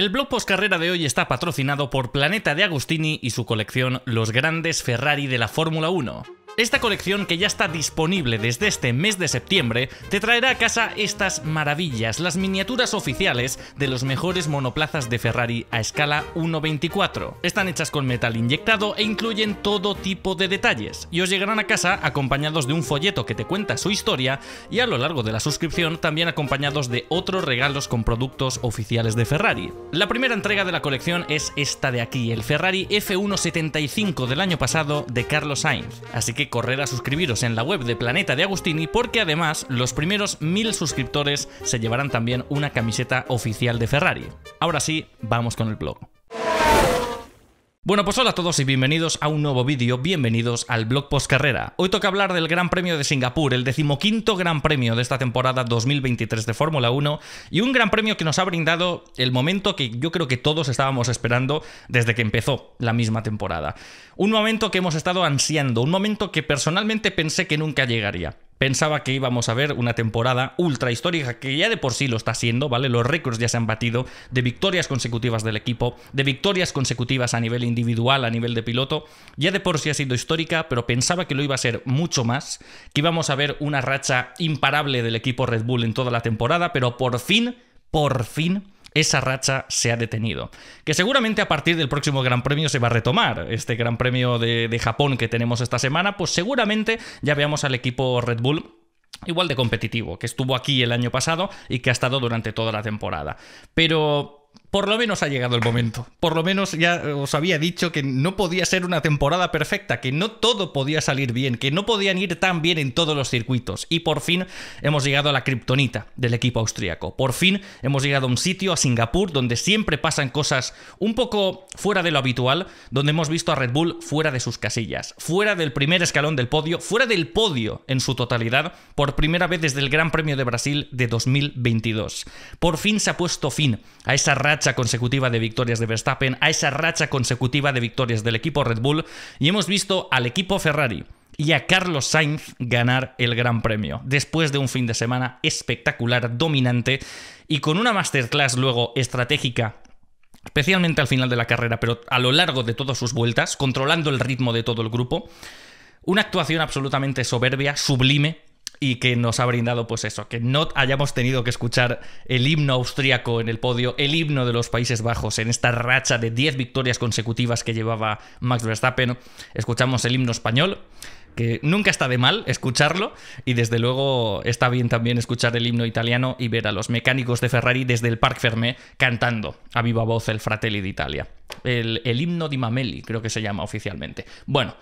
El blog carrera de hoy está patrocinado por Planeta de Agustini y su colección Los Grandes Ferrari de la Fórmula 1. Esta colección que ya está disponible desde este mes de septiembre te traerá a casa estas maravillas, las miniaturas oficiales de los mejores monoplazas de Ferrari a escala 1.24. Están hechas con metal inyectado e incluyen todo tipo de detalles y os llegarán a casa acompañados de un folleto que te cuenta su historia y a lo largo de la suscripción también acompañados de otros regalos con productos oficiales de Ferrari. La primera entrega de la colección es esta de aquí, el Ferrari F175 del año pasado de Carlos Sainz, así que correr a suscribiros en la web de Planeta de Agustini porque además los primeros mil suscriptores se llevarán también una camiseta oficial de Ferrari. Ahora sí, vamos con el blog. Bueno, pues hola a todos y bienvenidos a un nuevo vídeo, bienvenidos al blog post carrera. Hoy toca hablar del Gran Premio de Singapur, el decimoquinto Gran Premio de esta temporada 2023 de Fórmula 1 y un Gran Premio que nos ha brindado el momento que yo creo que todos estábamos esperando desde que empezó la misma temporada. Un momento que hemos estado ansiando, un momento que personalmente pensé que nunca llegaría pensaba que íbamos a ver una temporada ultra histórica, que ya de por sí lo está siendo, ¿vale? Los récords ya se han batido de victorias consecutivas del equipo, de victorias consecutivas a nivel individual, a nivel de piloto. Ya de por sí ha sido histórica, pero pensaba que lo iba a ser mucho más, que íbamos a ver una racha imparable del equipo Red Bull en toda la temporada, pero por fin, por fin esa racha se ha detenido. Que seguramente a partir del próximo Gran Premio se va a retomar. Este Gran Premio de, Japón que tenemos esta semana, pues seguramente ya veamos al equipo Red Bull igual de competitivo, que estuvo aquí el año pasado y que ha estado durante toda la temporada. Pero por lo menos ha llegado el momento. Por lo menos ya eh, os había dicho que no podía ser una temporada perfecta, que no todo podía salir bien, que no podían ir tan bien en todos los circuitos. Y por fin hemos llegado a la kriptonita del equipo austríaco. Por fin hemos llegado a un sitio, a Singapur, donde siempre pasan cosas un poco fuera de lo habitual, donde hemos visto a Red Bull fuera de sus casillas, fuera del primer escalón del podio, fuera del podio en su totalidad, por primera vez desde el Gran Premio de Brasil de 2022. Por fin se ha puesto fin a esa rata consecutiva de victorias de Verstappen, a esa racha consecutiva de victorias del equipo Red Bull y hemos visto al equipo Ferrari y a Carlos Sainz ganar el Gran Premio, después de un fin de semana espectacular, dominante y con una masterclass luego estratégica especialmente al final de la carrera, pero a lo largo de todas sus vueltas, controlando el ritmo de todo el grupo. Una actuación absolutamente soberbia, sublime, y que nos ha brindado pues eso, que no hayamos tenido que escuchar el himno austríaco en el podio, el himno de los Países Bajos en esta racha de 10 victorias consecutivas que llevaba Max Verstappen, escuchamos el himno español que nunca está de mal escucharlo y desde luego está bien también escuchar el himno italiano y ver a los mecánicos de Ferrari desde el Parc Fermé cantando a viva voz el Fratelli d'Italia. El, el himno di Mameli, creo que se llama oficialmente. Bueno,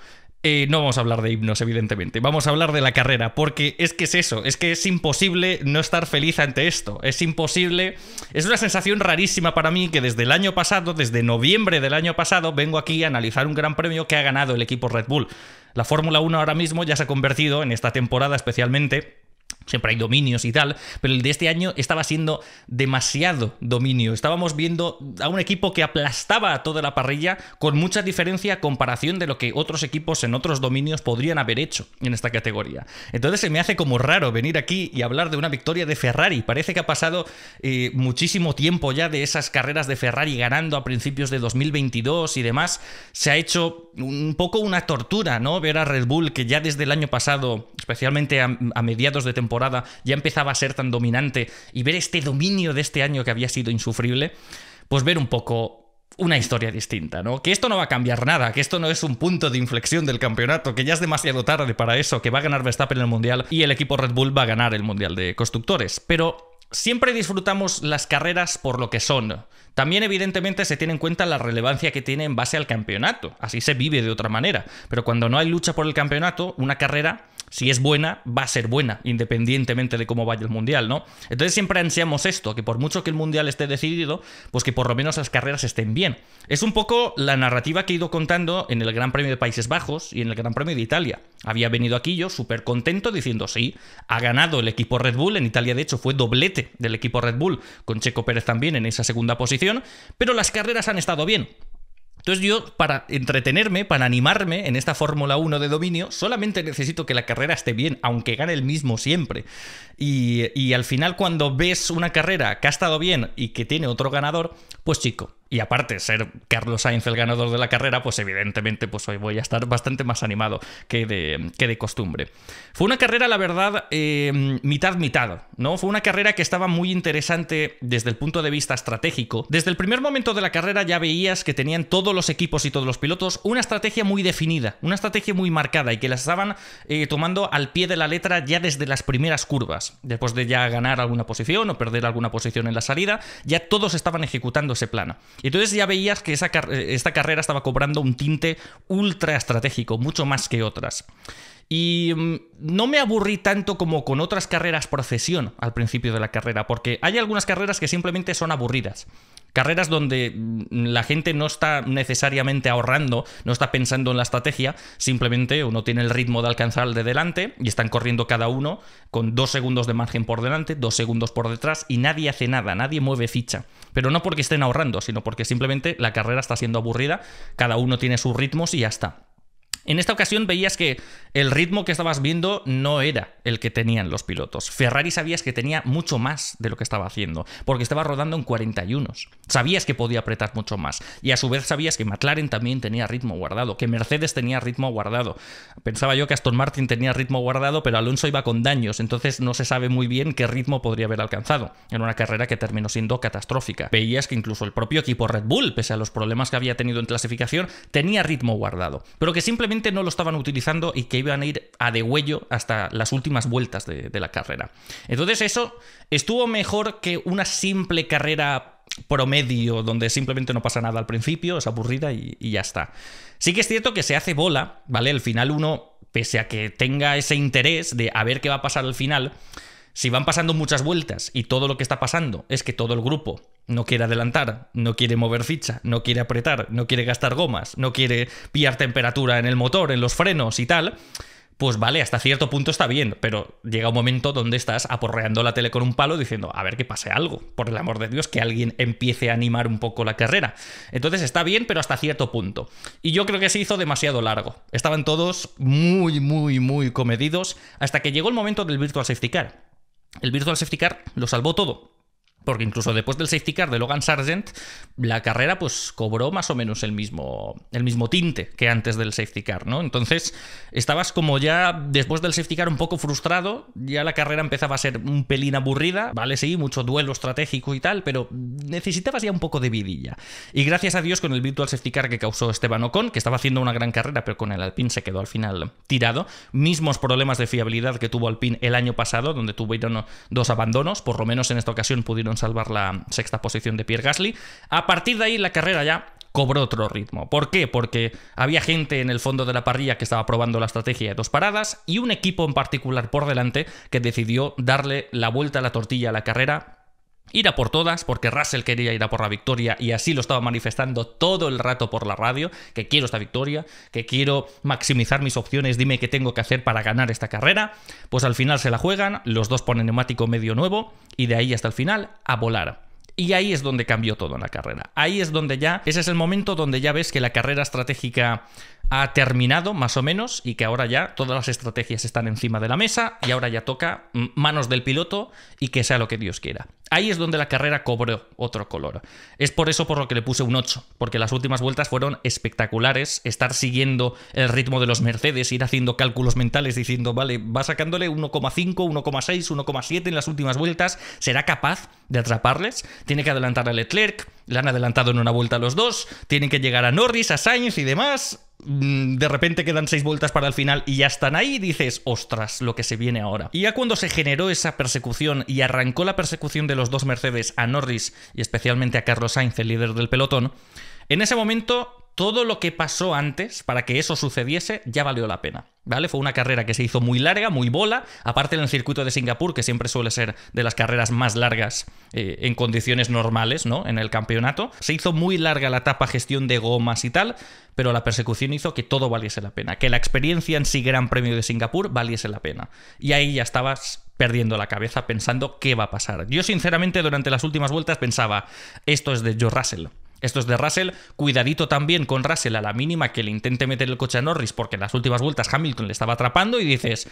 eh, no vamos a hablar de himnos, evidentemente. Vamos a hablar de la carrera, porque es que es eso, es que es imposible no estar feliz ante esto. Es imposible. Es una sensación rarísima para mí que desde el año pasado, desde noviembre del año pasado, vengo aquí a analizar un gran premio que ha ganado el equipo Red Bull. La Fórmula 1 ahora mismo ya se ha convertido, en esta temporada especialmente, Siempre hay dominios y tal, pero el de este año estaba siendo demasiado dominio. Estábamos viendo a un equipo que aplastaba a toda la parrilla con mucha diferencia a comparación de lo que otros equipos en otros dominios podrían haber hecho en esta categoría. Entonces se me hace como raro venir aquí y hablar de una victoria de Ferrari. Parece que ha pasado eh, muchísimo tiempo ya de esas carreras de Ferrari ganando a principios de 2022 y demás. Se ha hecho un poco una tortura, ¿no? Ver a Red Bull que ya desde el año pasado, especialmente a mediados de temporada, ya empezaba a ser tan dominante y ver este dominio de este año que había sido insufrible, pues ver un poco una historia distinta, ¿no? Que esto no va a cambiar nada, que esto no es un punto de inflexión del campeonato, que ya es demasiado tarde para eso, que va a ganar Verstappen el Mundial y el equipo Red Bull va a ganar el Mundial de Constructores. Pero Siempre disfrutamos las carreras por lo que son. También evidentemente se tiene en cuenta la relevancia que tiene en base al campeonato, así se vive de otra manera, pero cuando no hay lucha por el campeonato, una carrera, si es buena, va a ser buena, independientemente de cómo vaya el Mundial, ¿no? Entonces siempre ansiamos esto, que por mucho que el Mundial esté decidido, pues que por lo menos las carreras estén bien. Es un poco la narrativa que he ido contando en el Gran Premio de Países Bajos y en el Gran Premio de Italia. Había venido aquí yo súper contento diciendo, sí, ha ganado el equipo Red Bull, en Italia de hecho fue doblete del equipo Red Bull, con Checo Pérez también en esa segunda posición, pero las carreras han estado bien. Entonces yo, para entretenerme, para animarme en esta Fórmula 1 de dominio, solamente necesito que la carrera esté bien, aunque gane el mismo siempre. y al final, cuando ves una carrera que ha estado bien y que tiene otro ganador, pues chico, y aparte ser Carlos Sainz el ganador de la carrera, pues evidentemente pues hoy voy a estar bastante más animado que de, que de costumbre. Fue una carrera, la verdad, mitad-mitad, eh, ¿no? Fue una carrera que estaba muy interesante desde el punto de vista estratégico. Desde el primer momento de la carrera ya veías que tenían todos los equipos y todos los pilotos una estrategia muy definida, una estrategia muy marcada y que la estaban eh, tomando al pie de la letra ya desde las primeras curvas. Después de ya ganar alguna posición o perder alguna posición en la salida, ya todos estaban ejecutando ese plano. Y entonces ya veías que esa eh, esta carrera estaba cobrando un tinte ultra estratégico, mucho más que otras. Y mm, no me aburrí tanto como con otras carreras procesión al principio de la carrera, porque hay algunas carreras que simplemente son aburridas. Carreras donde mm, la gente no está necesariamente ahorrando, no está pensando en la estrategia, simplemente uno tiene el ritmo de alcanzar al de delante y están corriendo cada uno con dos segundos de margen por delante, dos segundos por detrás y nadie hace nada, nadie mueve ficha. Pero no porque estén ahorrando, sino porque simplemente la carrera está siendo aburrida, cada uno tiene sus ritmos y ya está. En esta ocasión veías que el ritmo que estabas viendo no era el que tenían los pilotos. Ferrari sabías que tenía mucho más de lo que estaba haciendo, porque estaba rodando en 41. Sabías que podía apretar mucho más. Y a su vez sabías que McLaren también tenía ritmo guardado, que Mercedes tenía ritmo guardado. Pensaba yo que Aston Martin tenía ritmo guardado, pero Alonso iba con daños, entonces no se sabe muy bien qué ritmo podría haber alcanzado en una carrera que terminó siendo catastrófica. Veías que incluso el propio equipo Red Bull, pese a los problemas que había tenido en clasificación, tenía ritmo guardado, pero que simplemente no lo estaban utilizando y que iban a ir a de huello hasta las últimas vueltas de, la carrera. Entonces eso estuvo mejor que una simple carrera promedio, donde simplemente no pasa nada al principio, es aburrida y, ya está. Sí que es cierto que se hace bola, ¿vale? Al final uno, pese a que tenga ese interés de a ver qué va a pasar al final, si van pasando muchas vueltas y todo lo que está pasando es que todo el grupo no quiere adelantar, no quiere mover ficha, no quiere apretar, no quiere gastar gomas, no quiere pillar temperatura en el motor, en los frenos y tal, pues vale, hasta cierto punto está bien, pero llega un momento donde estás aporreando la tele con un palo diciendo, a ver que pase algo, por el amor de Dios, que alguien empiece a animar un poco la carrera. Entonces está bien, pero hasta cierto punto. Y yo creo que se hizo demasiado largo. Estaban todos muy, muy, muy comedidos hasta que llegó el momento del Virtual Safety Car el Virtual Safety Car lo salvó todo. Porque incluso después del safety car de Logan Sargent, la carrera pues cobró más o menos el mismo, el mismo tinte que antes del safety car, ¿no? Entonces estabas como ya después del safety car un poco frustrado, ya la carrera empezaba a ser un pelín aburrida, ¿vale? Sí, mucho duelo estratégico y tal, pero necesitabas ya un poco de vidilla. Y gracias a Dios con el virtual safety car que causó Esteban Ocon, que estaba haciendo una gran carrera, pero con el Alpine se quedó al final tirado. Mismos problemas de fiabilidad que tuvo Alpine el año pasado, donde tuvieron dos abandonos, por lo menos en esta ocasión pudieron salvar la sexta posición de Pierre Gasly. A partir de ahí la carrera ya cobró otro ritmo. ¿Por qué? Porque había gente en el fondo de la parrilla que estaba probando la estrategia de dos paradas y un equipo en particular por delante que decidió darle la vuelta a la tortilla a la carrera ir a por todas, porque Russell quería ir a por la victoria y así lo estaba manifestando todo el rato por la radio, que quiero esta victoria, que quiero maximizar mis opciones, dime qué tengo que hacer para ganar esta carrera, pues al final se la juegan, los dos ponen neumático medio nuevo y de ahí hasta el final a volar. Y ahí es donde cambió todo en la carrera. Ahí es donde ya, ese es el momento donde ya ves que la carrera estratégica ha terminado más o menos y que ahora ya todas las estrategias están encima de la mesa y ahora ya toca mm, manos del piloto y que sea lo que Dios quiera. Ahí es donde la carrera cobró otro color. Es por eso por lo que le puse un 8, porque las últimas vueltas fueron espectaculares, estar siguiendo el ritmo de los Mercedes, ir haciendo cálculos mentales diciendo, vale, va sacándole 1,5, 1,6, 1,7 en las últimas vueltas, ¿será capaz de atraparles? Tiene que adelantar a Leclerc, le han adelantado en una vuelta a los dos, tienen que llegar a Norris, a Sainz y demás. Mm, de repente quedan seis vueltas para el final y ya están ahí, dices, ostras, lo que se viene ahora. Y ya cuando se generó esa persecución y arrancó la persecución de los dos Mercedes a Norris y especialmente a Carlos Sainz, el líder del pelotón, en ese momento todo lo que pasó antes para que eso sucediese ya valió la pena. ¿Vale? Fue una carrera que se hizo muy larga, muy bola, aparte en el circuito de Singapur, que siempre suele ser de las carreras más largas eh, en condiciones normales, ¿no? En el campeonato. Se hizo muy larga la etapa gestión de gomas y tal, pero la persecución hizo que todo valiese la pena, que la experiencia en sí Gran Premio de Singapur valiese la pena. Y ahí ya estabas perdiendo la cabeza pensando qué va a pasar. Yo sinceramente durante las últimas vueltas pensaba, esto es de Joe Russell. Esto es de Russell. Cuidadito también con Russell a la mínima que le intente meter el coche a Norris, porque en las últimas vueltas Hamilton le estaba atrapando y dices,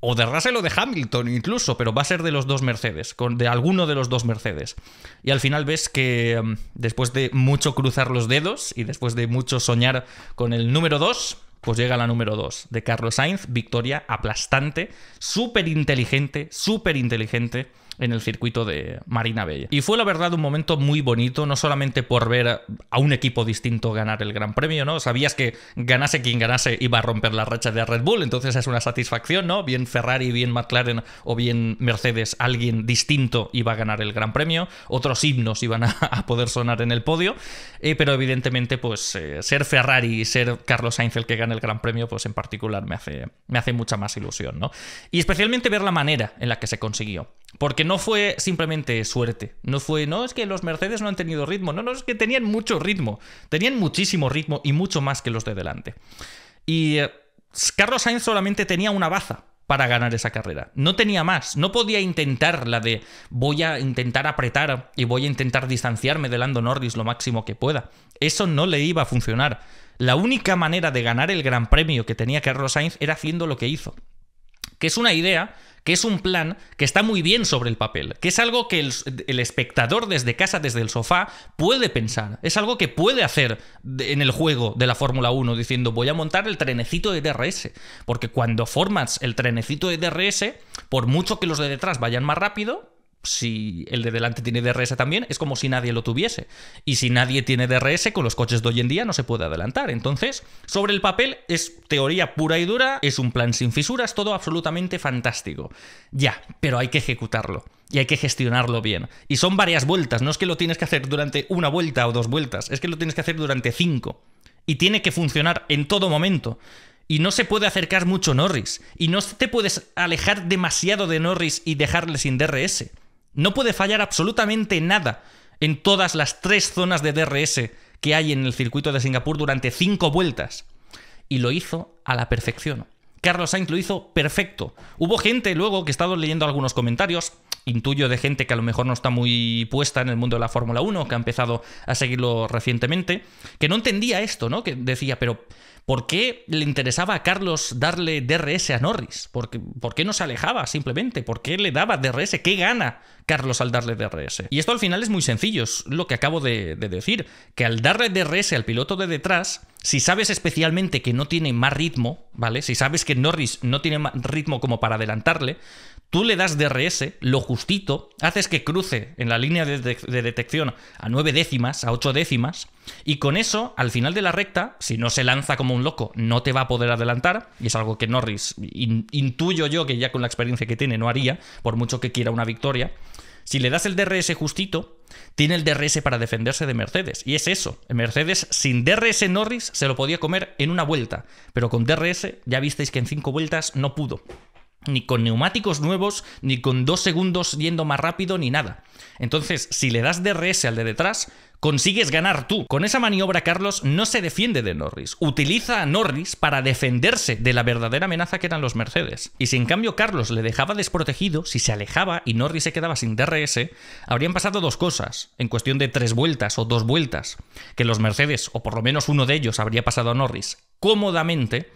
o de Russell o de Hamilton incluso, pero va a ser de los dos Mercedes, de alguno de los dos Mercedes. Y al final ves que mm, después de mucho cruzar los dedos y después de mucho soñar con el número 2, pues llega la número 2 de Carlos Sainz, victoria aplastante, súper inteligente, súper inteligente en el circuito de Marina Bella. Y fue la verdad un momento muy bonito, no solamente por ver a un equipo distinto ganar el Gran Premio, ¿no? Sabías que ganase quien ganase iba a romper la racha de Red Bull, entonces es una satisfacción, ¿no? Bien Ferrari, bien McLaren o bien Mercedes, alguien distinto iba a ganar el Gran Premio, otros himnos iban a, poder sonar en el podio, eh, pero evidentemente pues eh, ser Ferrari y ser Carlos Sainz el que gane el Gran Premio pues en particular me hace, me hace mucha más ilusión, ¿no? Y especialmente ver la manera en la que se consiguió, porque no fue simplemente suerte. No fue, no, es que los Mercedes no han tenido ritmo. No, no, es que tenían mucho ritmo. Tenían muchísimo ritmo y mucho más que los de delante. Y eh, Carlos Sainz solamente tenía una baza para ganar esa carrera. No tenía más. No podía intentar la de voy a intentar apretar y voy a intentar distanciarme de Lando Norris lo máximo que pueda. Eso no le iba a funcionar. La única manera de ganar el Gran Premio que tenía Carlos Sainz era haciendo lo que hizo, que es una idea, que es un plan, que está muy bien sobre el papel, que es algo que el, espectador desde casa, desde el sofá, puede pensar, es algo que puede hacer en el juego de la Fórmula 1, diciendo voy a montar el trenecito de DRS, porque cuando formas el trenecito de DRS, por mucho que los de detrás vayan más rápido, si el de delante tiene DRS también, es como si nadie lo tuviese. Y si nadie tiene DRS, con los coches de hoy en día no se puede adelantar. Entonces, sobre el papel, es teoría pura y dura, es un plan sin fisuras, todo absolutamente fantástico. Ya, pero hay que ejecutarlo. Y hay que gestionarlo bien. Y son varias vueltas, no es que lo tienes que hacer durante una vuelta o dos vueltas, es que lo tienes que hacer durante cinco. Y tiene que funcionar en todo momento. Y no se puede acercar mucho Norris. Y no te puedes alejar demasiado de Norris y dejarle sin DRS no puede fallar absolutamente nada en todas las tres zonas de DRS que hay en el circuito de Singapur durante cinco vueltas. Y lo hizo a la perfección. Carlos Sainz lo hizo perfecto. Hubo gente luego que he estado leyendo algunos comentarios, intuyo de gente que a lo mejor no está muy puesta en el mundo de la Fórmula 1, que ha empezado a seguirlo recientemente, que no entendía esto, ¿no? Que decía, pero ¿Por qué le interesaba a Carlos darle DRS a Norris? ¿Por qué, ¿Por qué, no se alejaba simplemente? ¿Por qué le daba DRS? ¿Qué gana Carlos al darle DRS? Y esto al final es muy sencillo, es lo que acabo de, decir, que al darle DRS al piloto de detrás, si sabes especialmente que no tiene más ritmo, ¿vale? Si sabes que Norris no tiene más ritmo como para adelantarle, Tú le das DRS, lo justito, haces que cruce en la línea de, detección a 9 décimas, a 8 décimas, y con eso, al final de la recta, si no se lanza como un loco, no te va a poder adelantar, y es algo que Norris, intuyo yo que ya con la experiencia que tiene, no haría, por mucho que quiera una victoria. Si le das el DRS justito, tiene el DRS para defenderse de Mercedes. Y es eso. Mercedes sin DRS Norris se lo podía comer en una vuelta. Pero con DRS ya visteis que en cinco vueltas no pudo ni con neumáticos nuevos, ni con dos segundos yendo más rápido, ni nada. Entonces, si le das DRS al de detrás, consigues ganar tú. Con esa maniobra, Carlos no se defiende de Norris. Utiliza a Norris para defenderse de la verdadera amenaza que eran los Mercedes. Y si en cambio Carlos le dejaba desprotegido, si se alejaba y Norris se quedaba sin DRS, habrían pasado dos cosas, en cuestión de tres vueltas o dos vueltas, que los Mercedes, o por lo menos uno de ellos, habría pasado a Norris cómodamente,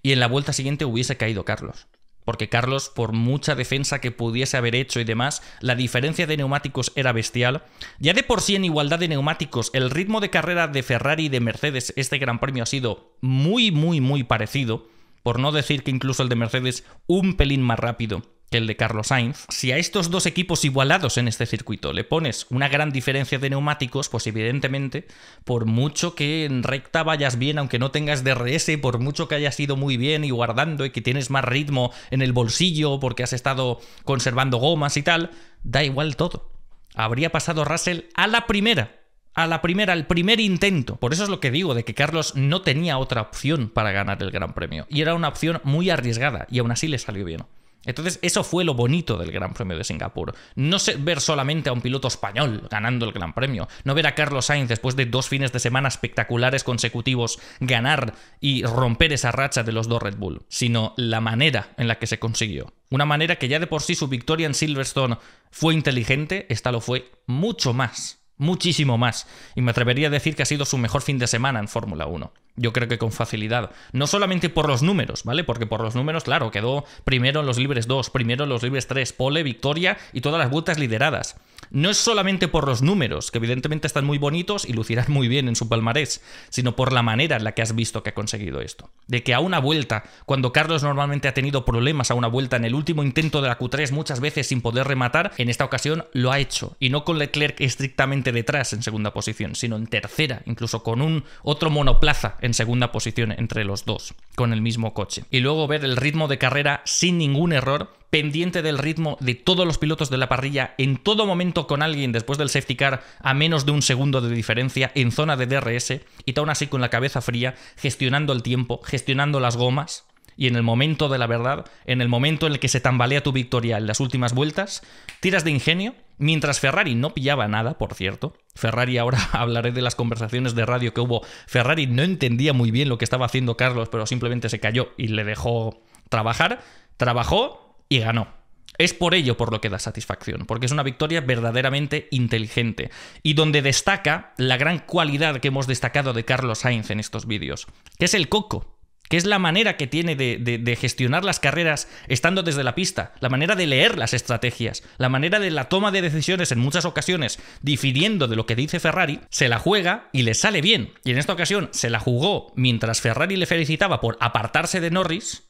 y en la vuelta siguiente hubiese caído Carlos. Porque Carlos, por mucha defensa que pudiese haber hecho y demás, la diferencia de neumáticos era bestial. Ya de por sí en igualdad de neumáticos, el ritmo de carrera de Ferrari y de Mercedes este Gran Premio ha sido muy, muy, muy parecido. Por no decir que incluso el de Mercedes un pelín más rápido que el de Carlos Sainz. Si a estos dos equipos igualados en este circuito le pones una gran diferencia de neumáticos, pues evidentemente, por mucho que en recta vayas bien, aunque no tengas DRS, por mucho que hayas ido muy bien y guardando y que tienes más ritmo en el bolsillo porque has estado conservando gomas y tal, da igual todo. Habría pasado Russell a la primera a la primera, al primer intento. Por eso es lo que digo, de que Carlos no tenía otra opción para ganar el Gran Premio. Y era una opción muy arriesgada, y aún así le salió bien. Entonces, eso fue lo bonito del Gran Premio de Singapur. No ver solamente a un piloto español ganando el Gran Premio, no ver a Carlos Sainz después de dos fines de semana espectaculares consecutivos ganar y romper esa racha de los dos Red Bull, sino la manera en la que se consiguió. Una manera que ya de por sí su victoria en Silverstone fue inteligente, esta lo fue mucho más muchísimo más. Y me atrevería a decir que ha sido su mejor fin de semana en Fórmula 1. Yo creo que con facilidad. No solamente por los números, ¿vale? Porque por los números, claro, quedó primero en los libres 2, primero en los libres 3, pole, victoria y todas las butas lideradas no es solamente por los números, que evidentemente están muy bonitos y lucirán muy bien en su palmarés, sino por la manera en la que has visto que ha conseguido esto. De que a una vuelta, cuando Carlos normalmente ha tenido problemas a una vuelta en el último intento de la Q3 muchas veces sin poder rematar, en esta ocasión lo ha hecho, y no con Leclerc estrictamente detrás en segunda posición, sino en tercera, incluso con un otro monoplaza en segunda posición entre los dos, con el mismo coche. Y luego ver el ritmo de carrera sin ningún error pendiente del ritmo de todos los pilotos de la parrilla, en todo momento con alguien después del safety car a menos de un segundo de diferencia en zona de DRS, y aún así con la cabeza fría, gestionando el tiempo, gestionando las gomas, y en el momento de la verdad, en el momento en el que se tambalea tu victoria en las últimas vueltas, tiras de ingenio, mientras Ferrari no pillaba nada, por cierto. Ferrari, ahora hablaré de las conversaciones de radio que hubo. Ferrari no entendía muy bien lo que estaba haciendo Carlos, pero simplemente se cayó y le dejó trabajar. Trabajó, y ganó. Es por ello por lo que da satisfacción, porque es una victoria verdaderamente inteligente y donde destaca la gran cualidad que hemos destacado de Carlos Sainz en estos vídeos, que es el coco, que es la manera que tiene de, gestionar las carreras estando desde la pista, la manera de leer las estrategias, la manera de la toma de decisiones en muchas ocasiones, difidiendo de lo que dice Ferrari, se la juega y le sale bien. Y en esta ocasión se la jugó mientras Ferrari le felicitaba por apartarse de Norris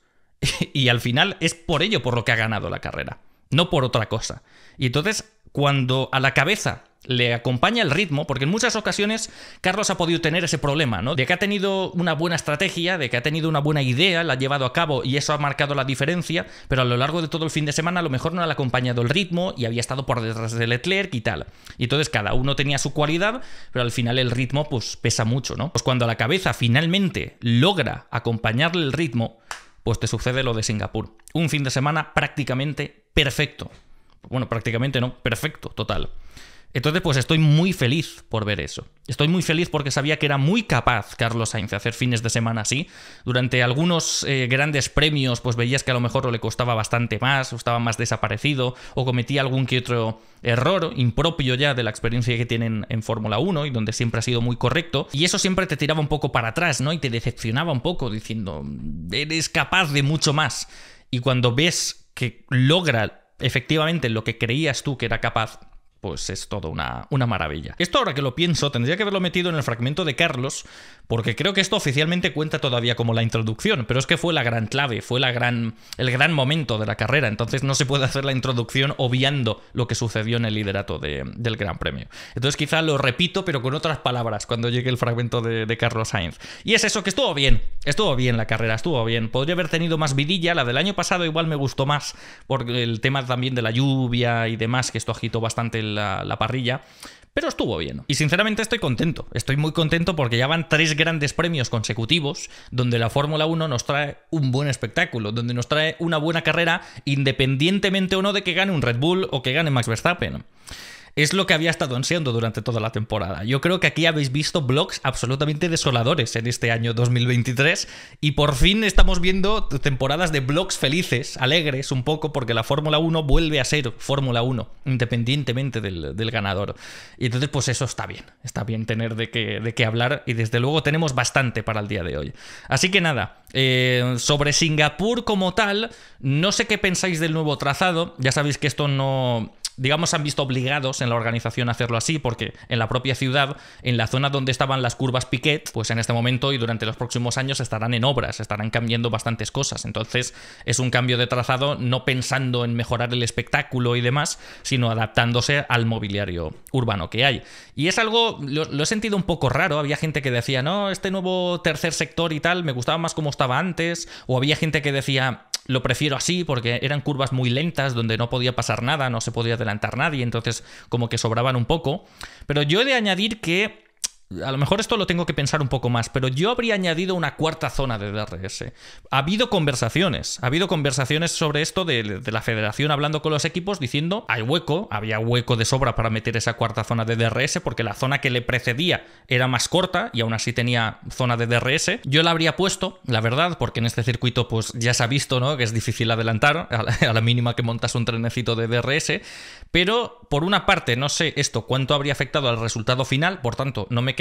y al final es por ello por lo que ha ganado la carrera, no por otra cosa. Y entonces, cuando a la cabeza le acompaña el ritmo, porque en muchas ocasiones Carlos ha podido tener ese problema, ¿no? De que ha tenido una buena estrategia, de que ha tenido una buena idea, la ha llevado a cabo y eso ha marcado la diferencia, pero a lo largo de todo el fin de semana a lo mejor no le ha acompañado el ritmo y había estado por detrás de Leclerc y tal. Y entonces cada uno tenía su cualidad, pero al final el ritmo pues pesa mucho, ¿no? Pues cuando la cabeza finalmente logra acompañarle el ritmo, pues te sucede lo de Singapur. Un fin de semana prácticamente perfecto. Bueno, prácticamente no, perfecto, total. Entonces, pues estoy muy feliz por ver eso. Estoy muy feliz porque sabía que era muy capaz Carlos Sainz de hacer fines de semana así. Durante algunos eh, grandes premios, pues veías que a lo mejor le costaba bastante más, o estaba más desaparecido, o cometía algún que otro error impropio ya de la experiencia que tienen en Fórmula 1 y donde siempre ha sido muy correcto. Y eso siempre te tiraba un poco para atrás, ¿no? Y te decepcionaba un poco diciendo, eres capaz de mucho más. Y cuando ves que logra efectivamente lo que creías tú que era capaz, pues es todo una, una maravilla. Esto ahora que lo pienso, tendría que haberlo metido en el fragmento de Carlos, porque creo que esto oficialmente cuenta todavía como la introducción, pero es que fue la gran clave, fue la gran, el gran momento de la carrera, entonces no se puede hacer la introducción obviando lo que sucedió en el liderato del Gran Premio. Entonces quizá lo repito, pero con otras palabras, cuando llegue el fragmento de, de Carlos Sainz. Y es eso, que estuvo bien, estuvo bien la carrera, estuvo bien. Podría haber tenido más vidilla, la del año pasado igual me gustó más, por el tema también de la lluvia y demás, que esto agitó bastante el la, parrilla. Pero estuvo bien. Y sinceramente estoy contento. Estoy muy contento porque ya van tres grandes premios consecutivos donde la Fórmula 1 nos trae un buen espectáculo, donde nos trae una buena carrera independientemente o no de que gane un Red Bull o que gane Max Verstappen es lo que había estado ansiando durante toda la temporada. Yo creo que aquí habéis visto blogs absolutamente desoladores en este año 2023 y por fin estamos viendo temporadas de blogs felices, alegres un poco, porque la Fórmula 1 vuelve a ser Fórmula 1, independientemente del, ganador. Y entonces, pues eso está bien, está bien tener de qué, hablar y desde luego tenemos bastante para el día de hoy. Así que nada, eh, sobre Singapur como tal, no sé qué pensáis del nuevo trazado, ya sabéis que esto no digamos, se han visto obligados en la organización a hacerlo así, porque en la propia ciudad, en la zona donde estaban las curvas Piquet, pues en este momento y durante los próximos años estarán en obras, estarán cambiando bastantes cosas. Entonces, es un cambio de trazado no pensando en mejorar el espectáculo y demás, sino adaptándose al mobiliario urbano que hay. Y es algo, lo, he sentido un poco raro, había gente que decía, no, este nuevo tercer sector y tal, me gustaba más como estaba antes, o había gente que decía, lo prefiero así porque eran curvas muy lentas donde no podía pasar nada, no se podía adelantar nadie, entonces como que sobraban un poco. Pero yo he de añadir que a lo mejor esto lo tengo que pensar un poco más, pero yo habría añadido una cuarta zona de DRS. Ha habido conversaciones, ha habido conversaciones sobre esto de, la federación hablando con los equipos diciendo hay hueco, había hueco de sobra para meter esa cuarta zona de DRS porque la zona que le precedía era más corta y aún así tenía zona de DRS. Yo la habría puesto, la verdad, porque en este circuito pues ya se ha visto ¿no? que es difícil adelantar a la, mínima que montas un trenecito de DRS, pero por una parte no sé esto cuánto habría afectado al resultado final, por tanto no me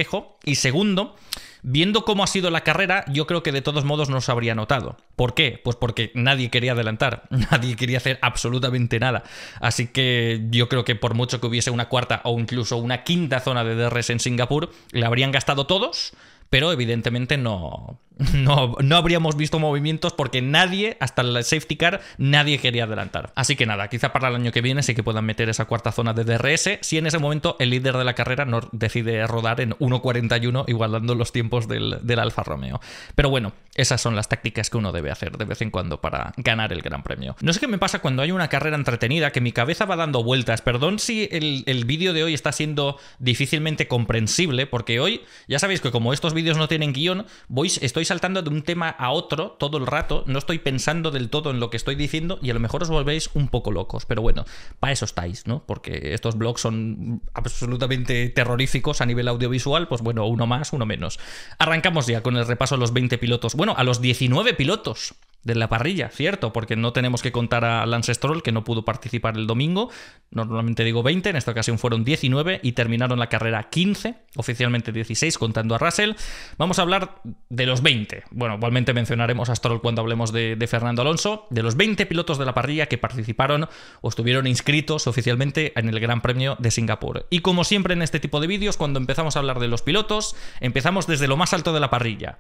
y segundo, viendo cómo ha sido la carrera, yo creo que de todos modos no se habría notado. ¿Por qué? Pues porque nadie quería adelantar, nadie quería hacer absolutamente nada. Así que yo creo que por mucho que hubiese una cuarta o incluso una quinta zona de DRS en Singapur, la habrían gastado todos pero evidentemente no, no, habríamos visto movimientos porque nadie, hasta el safety car, nadie quería adelantar. Así que nada, quizá para el año que viene sí que puedan meter esa cuarta zona de DRS, si en ese momento el líder de la carrera no decide rodar en 1.41 igualando los tiempos del, Alfa Romeo. Pero bueno, esas son las tácticas que uno debe hacer de vez en cuando para ganar el Gran Premio. No sé qué me pasa cuando hay una carrera entretenida, que mi cabeza va dando vueltas. Perdón si el, el vídeo de hoy está siendo difícilmente comprensible, porque hoy, ya sabéis que como estos vídeos no tienen guión, voy, estoy saltando de un tema a otro todo el rato, no estoy pensando del todo en lo que estoy diciendo y a lo mejor os volvéis un poco locos. Pero bueno, para eso estáis, ¿no? Porque estos blogs son absolutamente terroríficos a nivel audiovisual, pues bueno, uno más, uno menos. Arrancamos ya con el repaso a los 20 pilotos, bueno, a los 19 pilotos de la parrilla, cierto, porque no tenemos que contar a Lance Stroll, que no pudo participar el domingo. Normalmente digo 20, en esta ocasión fueron 19 y terminaron la carrera 15, oficialmente 16 contando a Russell. Vamos a hablar de los 20. Bueno, igualmente mencionaremos a Stroll cuando hablemos de, Fernando Alonso. De los 20 pilotos de la parrilla que participaron o estuvieron inscritos oficialmente en el Gran Premio de Singapur. Y como siempre en este tipo de vídeos, cuando empezamos a hablar de los pilotos, empezamos desde lo más alto de la parrilla.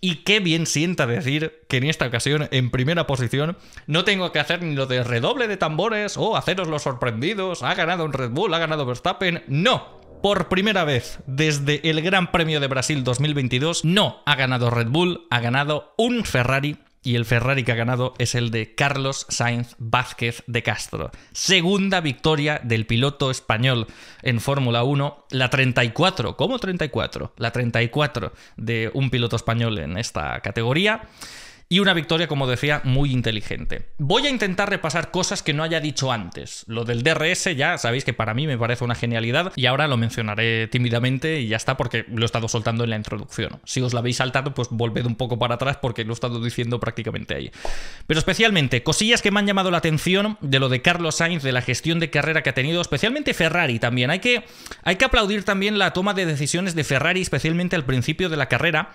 Y qué bien sienta decir que en esta ocasión, en primera posición, no tengo que hacer ni lo de redoble de tambores o oh, haceros los sorprendidos, ha ganado un Red Bull, ha ganado Verstappen. No, por primera vez desde el Gran Premio de Brasil 2022, no ha ganado Red Bull, ha ganado un Ferrari y el Ferrari que ha ganado es el de Carlos Sainz Vázquez de Castro. Segunda victoria del piloto español en Fórmula 1, la 34, ¿cómo 34? La 34 de un piloto español en esta categoría y una victoria, como decía, muy inteligente. Voy a intentar repasar cosas que no haya dicho antes. Lo del DRS ya sabéis que para mí me parece una genialidad y ahora lo mencionaré tímidamente y ya está porque lo he estado soltando en la introducción. Si os la habéis saltado, pues volved un poco para atrás porque lo he estado diciendo prácticamente ahí. Pero especialmente, cosillas que me han llamado la atención de lo de Carlos Sainz, de la gestión de carrera que ha tenido, especialmente Ferrari también. Hay que, hay que aplaudir también la toma de decisiones de Ferrari, especialmente al principio de la carrera,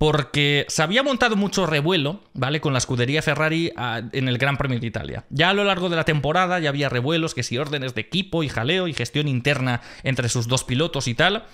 porque se había montado mucho revuelo, ¿vale? Con la escudería Ferrari ah, en el Gran Premio de Italia. Ya a lo largo de la temporada ya había revuelos, que si órdenes de equipo y jaleo y gestión interna entre sus dos pilotos y tal.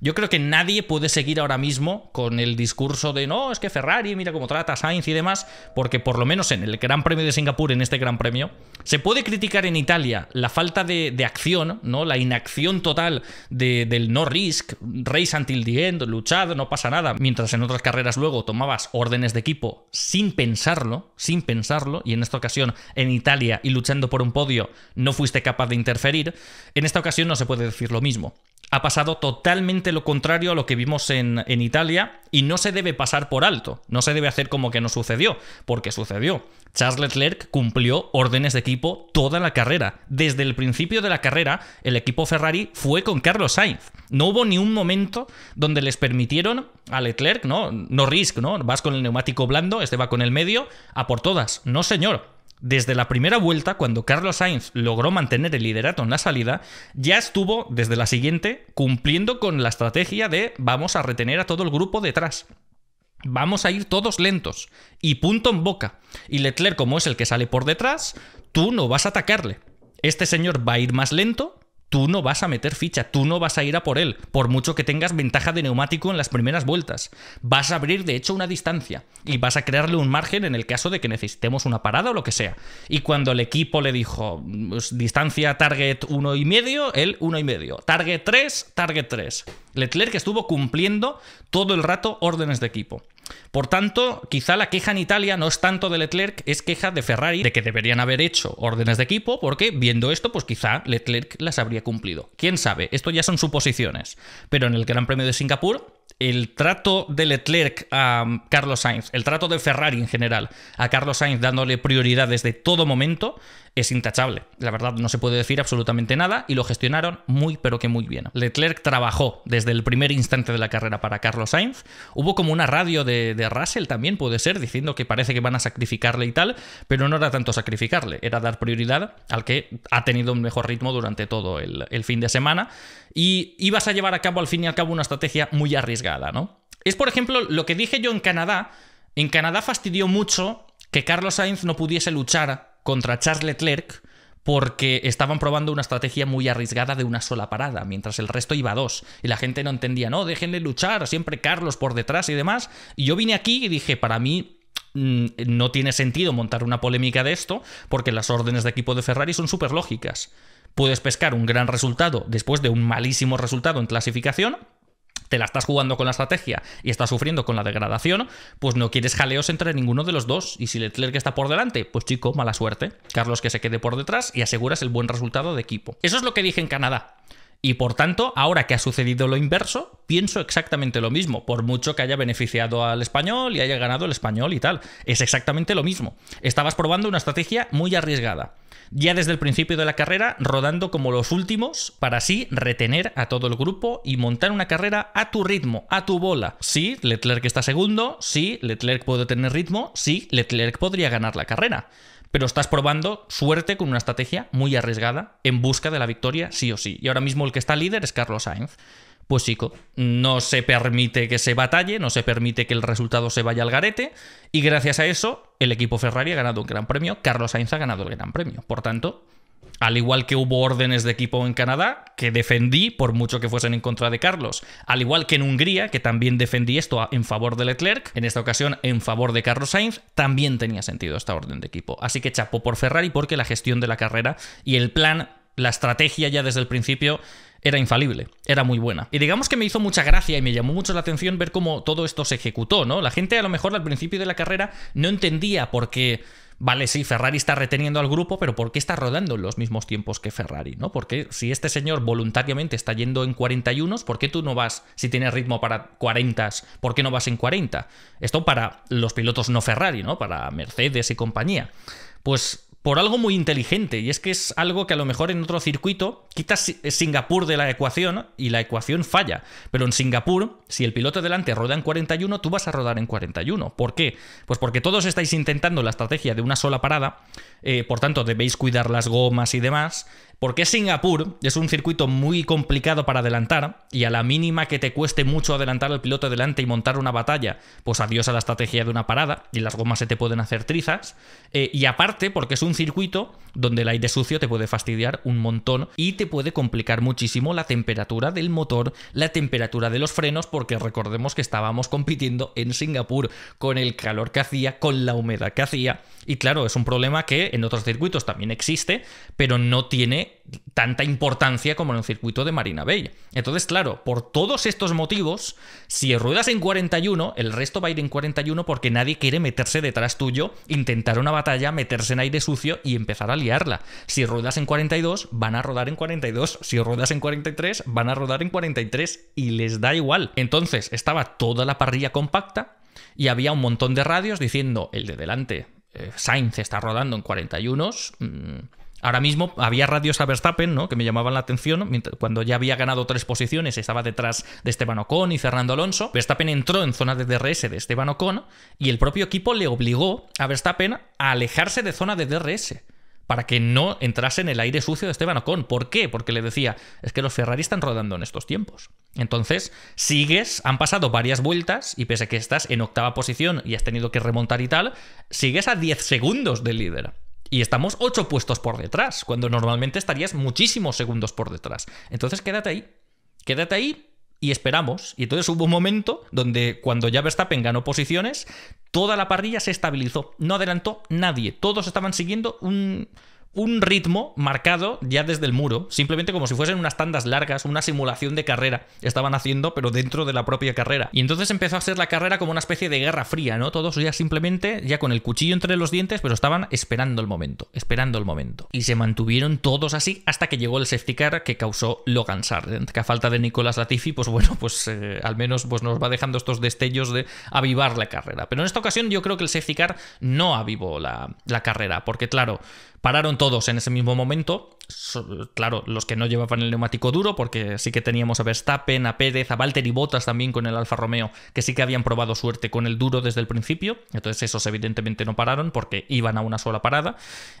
Yo creo que nadie puede seguir ahora mismo con el discurso de no, es que Ferrari, mira cómo trata Sainz y demás, porque por lo menos en el Gran Premio de Singapur, en este Gran Premio, se puede criticar en Italia la falta de, acción, ¿no? La inacción total del no risk, race until the end, luchad, no pasa nada, mientras en otras carreras luego tomabas órdenes de equipo sin pensarlo, sin pensarlo, y en esta ocasión en Italia y luchando por un podio no fuiste capaz de interferir, en esta ocasión no se puede decir lo mismo ha pasado totalmente lo contrario a lo que vimos en, en, Italia y no se debe pasar por alto, no se debe hacer como que no sucedió, porque sucedió. Charles Leclerc cumplió órdenes de equipo toda la carrera. Desde el principio de la carrera, el equipo Ferrari fue con Carlos Sainz. No hubo ni un momento donde les permitieron a Leclerc, ¿no? No risk, ¿no? Vas con el neumático blando, este va con el medio, a por todas. No, señor desde la primera vuelta, cuando Carlos Sainz logró mantener el liderato en la salida, ya estuvo desde la siguiente cumpliendo con la estrategia de vamos a retener a todo el grupo detrás. Vamos a ir todos lentos y punto en boca. Y Leclerc, como es el que sale por detrás, tú no vas a atacarle. Este señor va a ir más lento, tú no vas a meter ficha, tú no vas a ir a por él, por mucho que tengas ventaja de neumático en las primeras vueltas. Vas a abrir, de hecho, una distancia y vas a crearle un margen en el caso de que necesitemos una parada o lo que sea. Y cuando el equipo le dijo pues, distancia target uno y medio, él uno y medio, target 3, target 3. Leclerc estuvo cumpliendo todo el rato órdenes de equipo. Por tanto, quizá la queja en Italia no es tanto de Leclerc, es queja de Ferrari de que deberían haber hecho órdenes de equipo, porque viendo esto, pues quizá Leclerc las habría cumplido. Quién sabe, esto ya son suposiciones. Pero en el Gran Premio de Singapur, el trato de Leclerc a um, Carlos Sainz, el trato de Ferrari en general a Carlos Sainz dándole prioridades de todo momento, es intachable. La verdad, no se puede decir absolutamente nada y lo gestionaron muy, pero que muy bien. Leclerc trabajó desde el primer instante de la carrera para Carlos Sainz. Hubo como una radio de, Russell también, puede ser, diciendo que parece que van a sacrificarle y tal, pero no era tanto sacrificarle, era dar prioridad al que ha tenido un mejor ritmo durante todo el, fin de semana. Y ibas a llevar a cabo, al fin y al cabo, una estrategia muy arriesgada, ¿no? Es, por ejemplo, lo que dije yo en Canadá. En Canadá fastidió mucho que Carlos Sainz no pudiese luchar contra Charles Leclerc porque estaban probando una estrategia muy arriesgada de una sola parada, mientras el resto iba a dos. Y la gente no entendía, no, déjenle luchar, siempre Carlos por detrás y demás. Y yo vine aquí y dije, para mí mm, no tiene sentido montar una polémica de esto, porque las órdenes de equipo de Ferrari son súper lógicas. Puedes pescar un gran resultado después de un malísimo resultado en clasificación, te la estás jugando con la estrategia y estás sufriendo con la degradación, pues no quieres jaleos entre ninguno de los dos. Y si que está por delante, pues chico, mala suerte. Carlos que se quede por detrás y aseguras el buen resultado de equipo. Eso es lo que dije en Canadá. Y por tanto, ahora que ha sucedido lo inverso, pienso exactamente lo mismo, por mucho que haya beneficiado al español y haya ganado el español y tal. Es exactamente lo mismo. Estabas probando una estrategia muy arriesgada, ya desde el principio de la carrera, rodando como los últimos, para así retener a todo el grupo y montar una carrera a tu ritmo, a tu bola. Sí, Leclerc está segundo, sí, Leclerc puede tener ritmo, sí, Leclerc podría ganar la carrera pero estás probando suerte con una estrategia muy arriesgada en busca de la victoria sí o sí. Y ahora mismo el que está líder es Carlos Sainz. Pues chico, no se permite que se batalle, no se permite que el resultado se vaya al garete, y gracias a eso el equipo Ferrari ha ganado un gran premio, Carlos Sainz ha ganado el gran premio. Por tanto, al igual que hubo órdenes de equipo en Canadá, que defendí por mucho que fuesen en contra de Carlos. Al igual que en Hungría, que también defendí esto en favor de Leclerc, en esta ocasión en favor de Carlos Sainz, también tenía sentido esta orden de equipo. Así que chapó por Ferrari porque la gestión de la carrera y el plan, la estrategia ya desde el principio era infalible, era muy buena. Y digamos que me hizo mucha gracia y me llamó mucho la atención ver cómo todo esto se ejecutó, ¿no? La gente a lo mejor al principio de la carrera no entendía por qué Vale, sí, Ferrari está reteniendo al grupo, pero ¿por qué está rodando en los mismos tiempos que Ferrari? ¿no? Porque si este señor voluntariamente está yendo en 41, ¿por qué tú no vas, si tienes ritmo para 40, ¿por qué no vas en 40? Esto para los pilotos no Ferrari, ¿no? Para Mercedes y compañía. Pues por algo muy inteligente, y es que es algo que a lo mejor en otro circuito quitas eh, Singapur de la ecuación y la ecuación falla, pero en Singapur, si el piloto delante roda en 41, tú vas a rodar en 41. ¿Por qué? Pues porque todos estáis intentando la estrategia de una sola parada, eh, por tanto debéis cuidar las gomas y demás, porque Singapur es un circuito muy complicado para adelantar y a la mínima que te cueste mucho adelantar al piloto delante y montar una batalla, pues adiós a la estrategia de una parada y las gomas se te pueden hacer trizas. Eh, y aparte, porque es un circuito donde el aire sucio te puede fastidiar un montón y te puede complicar muchísimo la temperatura del motor, la temperatura de los frenos, porque recordemos que estábamos compitiendo en Singapur con el calor que hacía, con la humedad que hacía. Y claro, es un problema que en otros circuitos también existe, pero no tiene tanta importancia como en el circuito de Marina Bay. Entonces, claro, por todos estos motivos, si ruedas en 41, el resto va a ir en 41 porque nadie quiere meterse detrás tuyo, intentar una batalla, meterse en aire sucio y empezar a liarla. Si ruedas en 42, van a rodar en 42. Si ruedas en 43, van a rodar en 43 y les da igual. Entonces, estaba toda la parrilla compacta y había un montón de radios diciendo el de delante eh, Sainz está rodando en 41, Ahora mismo había radios a Verstappen, ¿no? Que me llamaban la atención cuando ya había ganado tres posiciones, y estaba detrás de Esteban Ocon y Fernando Alonso. Verstappen entró en zona de DRS de Esteban Ocon y el propio equipo le obligó a Verstappen a alejarse de zona de DRS para que no entrase en el aire sucio de Esteban Ocon. ¿Por qué? Porque le decía, es que los Ferrari están rodando en estos tiempos. Entonces, sigues, han pasado varias vueltas y pese a que estás en octava posición y has tenido que remontar y tal, sigues a 10 segundos del líder. Y estamos ocho puestos por detrás, cuando normalmente estarías muchísimos segundos por detrás. Entonces quédate ahí, quédate ahí y esperamos. Y entonces hubo un momento donde cuando ya Verstappen ganó posiciones, toda la parrilla se estabilizó, no adelantó nadie, todos estaban siguiendo un, un ritmo marcado ya desde el muro, simplemente como si fuesen unas tandas largas, una simulación de carrera, estaban haciendo, pero dentro de la propia carrera. Y entonces empezó a ser la carrera como una especie de guerra fría, ¿no? Todos ya simplemente, ya con el cuchillo entre los dientes, pero estaban esperando el momento, esperando el momento. Y se mantuvieron todos así hasta que llegó el safety car que causó Logan Sargent, que a falta de nicolás Latifi, pues bueno, pues eh, al menos pues nos va dejando estos destellos de avivar la carrera. Pero en esta ocasión yo creo que el safety car no avivó la, la carrera, porque claro, pararon todos todos en ese mismo momento. Claro, los que no llevaban el neumático duro, porque sí que teníamos a Verstappen, a Pérez, a Valtteri Bottas también con el Alfa Romeo, que sí que habían probado suerte con el duro desde el principio. Entonces, esos evidentemente no pararon porque iban a una sola parada,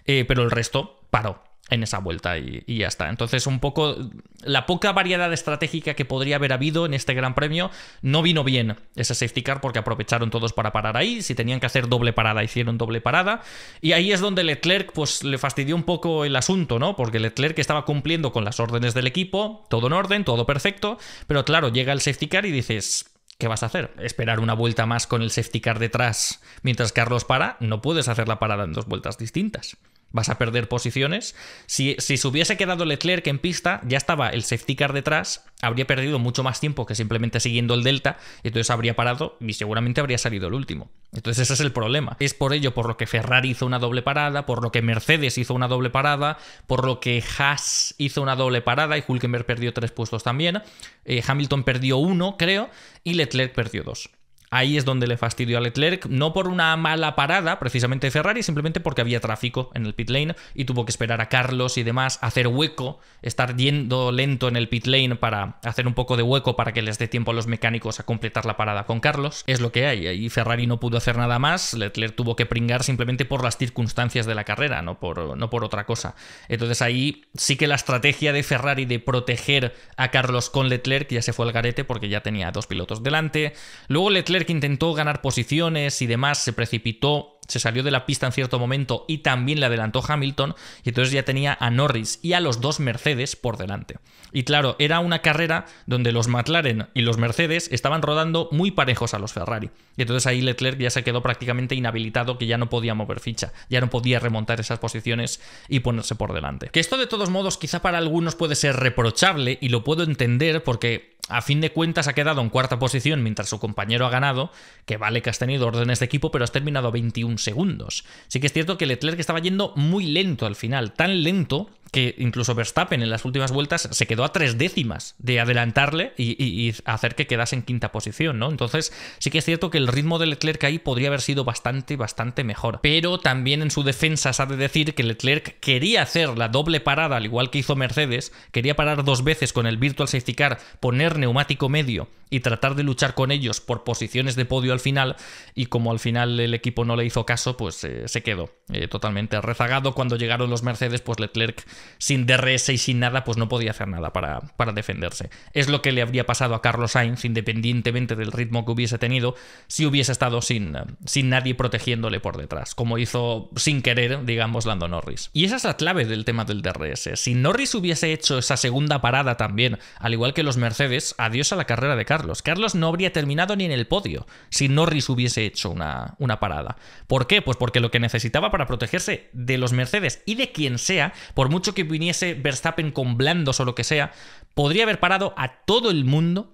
eh, pero el resto paró en esa vuelta y, ya está. Entonces, un poco la poca variedad estratégica que podría haber habido en este Gran Premio no vino bien ese safety car porque aprovecharon todos para parar ahí. Si tenían que hacer doble parada, hicieron doble parada. Y ahí es donde Leclerc pues, le fastidió un poco el asunto, ¿no? Porque Leclerc estaba cumpliendo con las órdenes del equipo, todo en orden, todo perfecto. Pero claro, llega el safety car y dices, ¿Qué vas a hacer? ¿Esperar una vuelta más con el safety car detrás mientras Carlos para? No puedes hacer la parada en dos vueltas distintas vas a perder posiciones. Si, se hubiese quedado Leclerc en pista, ya estaba el safety car detrás, habría perdido mucho más tiempo que simplemente siguiendo el delta, entonces habría parado y seguramente habría salido el último. Entonces ese es el problema. Es por ello por lo que Ferrari hizo una doble parada, por lo que Mercedes hizo una doble parada, por lo que Haas hizo una doble parada y Hulkenberg perdió tres puestos también, eh, Hamilton perdió uno, creo, y Leclerc perdió dos. Ahí es donde le fastidió a Leclerc, no por una mala parada precisamente de Ferrari, simplemente porque había tráfico en el pit lane y tuvo que esperar a Carlos y demás, hacer hueco, estar yendo lento en el pit lane para hacer un poco de hueco para que les dé tiempo a los mecánicos a completar la parada con Carlos. Es lo que hay, ahí Ferrari no pudo hacer nada más, Leclerc tuvo que pringar simplemente por las circunstancias de la carrera, no por, no por otra cosa. Entonces ahí sí que la estrategia de Ferrari de proteger a Carlos con Leclerc ya se fue al garete porque ya tenía dos pilotos delante. Luego Leclerc que intentó ganar posiciones y demás, se precipitó, se salió de la pista en cierto momento y también le adelantó Hamilton, y entonces ya tenía a Norris y a los dos Mercedes por delante. Y claro, era una carrera donde los McLaren y los Mercedes estaban rodando muy parejos a los Ferrari. Y entonces ahí Leclerc ya se quedó prácticamente inhabilitado, que ya no podía mover ficha, ya no podía remontar esas posiciones y ponerse por delante. Que esto de todos modos quizá para algunos puede ser reprochable y lo puedo entender porque a fin de cuentas ha quedado en cuarta posición mientras su compañero ha ganado, que vale que has tenido órdenes de equipo, pero has terminado 21 segundos. Sí que es cierto que Leclerc estaba yendo muy lento al final, tan lento que incluso Verstappen en las últimas vueltas se quedó a tres décimas de adelantarle y, hacer que quedase en quinta posición, ¿no? Entonces sí que es cierto que el ritmo de Leclerc ahí podría haber sido bastante, bastante mejor. Pero también en su defensa se ha de decir que Leclerc quería hacer la doble parada, al igual que hizo Mercedes, quería parar dos veces con el Virtual Safety Car, poner neumático medio y tratar de luchar con ellos por posiciones de podio al final y como al final el equipo no le hizo caso, pues eh, se quedó eh, totalmente rezagado. Cuando llegaron los Mercedes, pues Leclerc sin DRS y sin nada, pues no podía hacer nada para, para defenderse. Es lo que le habría pasado a Carlos Sainz, independientemente del ritmo que hubiese tenido, si hubiese estado sin, eh, sin nadie protegiéndole por detrás, como hizo sin querer, digamos, Lando Norris. Y esa es la clave del tema del DRS. Si Norris hubiese hecho esa segunda parada también, al igual que los Mercedes, adiós a la carrera de Carlos. Carlos no habría terminado ni en el podio si Norris hubiese hecho una, una parada. ¿Por qué? Pues porque lo que necesitaba para protegerse de los Mercedes y de quien sea, por mucho que viniese Verstappen con blandos o lo que sea, podría haber parado a todo el mundo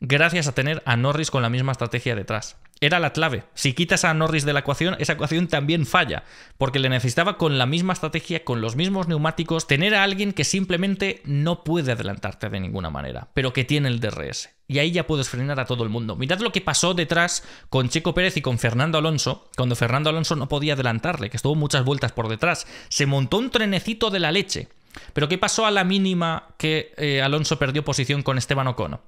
gracias a tener a Norris con la misma estrategia detrás. Era la clave. Si quitas a Norris de la ecuación, esa ecuación también falla, porque le necesitaba con la misma estrategia, con los mismos neumáticos, tener a alguien que simplemente no puede adelantarte de ninguna manera, pero que tiene el DRS. Y ahí ya puedes frenar a todo el mundo. Mirad lo que pasó detrás con Checo Pérez y con Fernando Alonso, cuando Fernando Alonso no podía adelantarle, que estuvo muchas vueltas por detrás. Se montó un trenecito de la leche. Pero ¿qué pasó a la mínima que eh, Alonso perdió posición con Esteban Ocono?